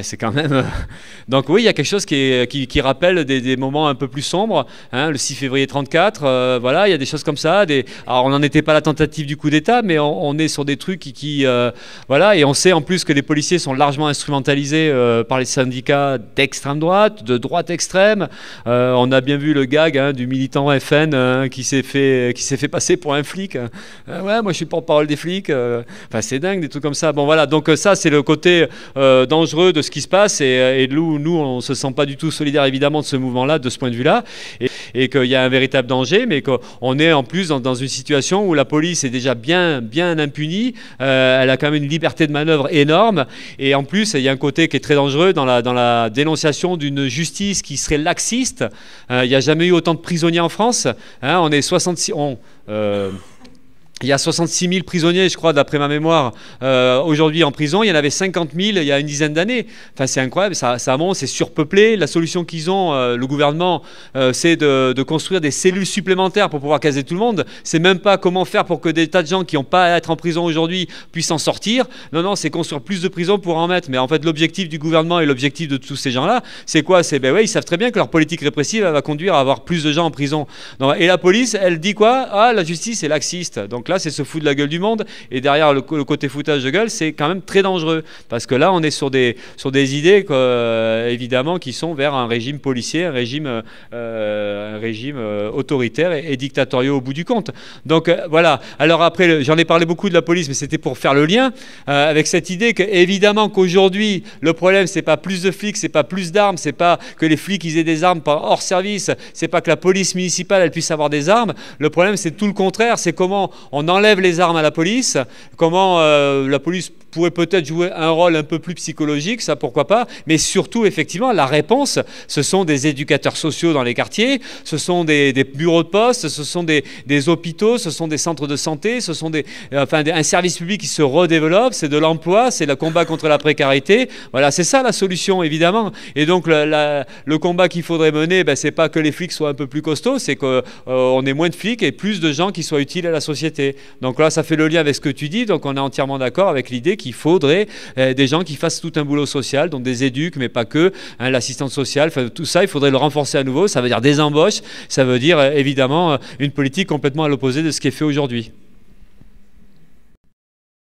c'est quand même. Euh, donc oui, il y a quelque chose qui, qui, rappelle des, moments un peu plus sombres. Hein, le 6 février 34, euh, voilà, il y a des choses comme ça. Des... Alors on n'en était pas à la tentative du coup d'État, mais on, est sur des trucs qui, euh, voilà, et on sait en plus que les policiers sont largement instrumentalisés par les syndicats d'extrême droite, de droite extrême. on a bien vu le gag hein, du militant FN hein, qui s'est fait qui s'est fait passer pour un flic. ouais, moi je suis porte-parole des flics. Enfin c'est dingue, des trucs comme ça. Bon voilà, donc ça c'est le côté dangereux de ce qui se passe euh, et, nous, nous, on se sent pas du tout solidaire évidemment de ce mouvement-là, de ce point de vue-là, et, qu'il y a un véritable danger, mais qu'on est en plus dans, une situation où la police est déjà bien, bien impunie, euh, elle a quand même une liberté de manœuvre énorme, et en plus, il y a un côté qui est très dangereux dans la, dans la dénonciation d'une justice qui serait laxiste. Euh, il n'y a jamais eu autant de prisonniers en France. Hein. on est 66... On, il y a 66 000 prisonniers, je crois, d'après ma mémoire, euh, aujourd'hui en prison. Il y en avait 50 000 il y a une dizaine d'années. Enfin, c'est incroyable, ça, ça monte, c'est surpeuplé. La solution qu'ils ont, euh, le gouvernement, euh, c'est de, construire des cellules supplémentaires pour pouvoir caser tout le monde. C'est même pas comment faire pour que des tas de gens qui n'ont pas à être en prison aujourd'hui puissent en sortir. Non, non, c'est construire plus de prisons pour en mettre. Mais en fait, l'objectif du gouvernement et l'objectif de tous ces gens-là, c'est quoi C'est ben ouais, ils savent très bien que leur politique répressive va conduire à avoir plus de gens en prison. et la police, elle dit quoi Ah, la justice est laxiste. Donc là, c'est se foutre de la gueule du monde. Et derrière le, côté foutage de gueule, c'est quand même très dangereux. Parce que là, on est sur des, sur des idées, euh, évidemment, qui sont vers un régime policier, un régime, euh, euh, un régime autoritaire et, et dictatorial au bout du compte. Donc voilà. Alors après, j'en ai parlé beaucoup de la police, mais c'était pour faire le lien avec cette idée qu'évidemment qu'aujourd'hui, le problème, c'est pas plus de flics, c'est pas plus d'armes, c'est pas que les flics, ils aient des armes hors service, c'est pas que la police municipale, elle puisse avoir des armes. Le problème, c'est tout le contraire. C'est comment on on enlève les armes à la police, comment euh, la police pourrait peut-être jouer un rôle un peu plus psychologique, ça pourquoi pas, mais surtout effectivement la réponse, ce sont des éducateurs sociaux dans les quartiers, ce sont des, bureaux de poste, ce sont des, hôpitaux, ce sont des centres de santé, ce sont des, euh, enfin, un service public qui se redéveloppe, c'est de l'emploi, c'est le combat contre la précarité, voilà, c'est ça la solution évidemment. Et donc le combat qu'il faudrait mener, ben, c'est pas que les flics soient un peu plus costauds, c'est qu'on euh, ait moins de flics et plus de gens qui soient utiles à la société. Donc là, ça fait le lien avec ce que tu dis, donc on est entièrement d'accord avec l'idée il faudrait euh, des gens qui fassent tout un boulot social, donc des éduques, mais pas que, hein, l'assistance sociale, tout ça, il faudrait le renforcer à nouveau. Ça veut dire des embauches, ça veut dire euh, évidemment euh, une politique complètement à l'opposé de ce qui est fait aujourd'hui.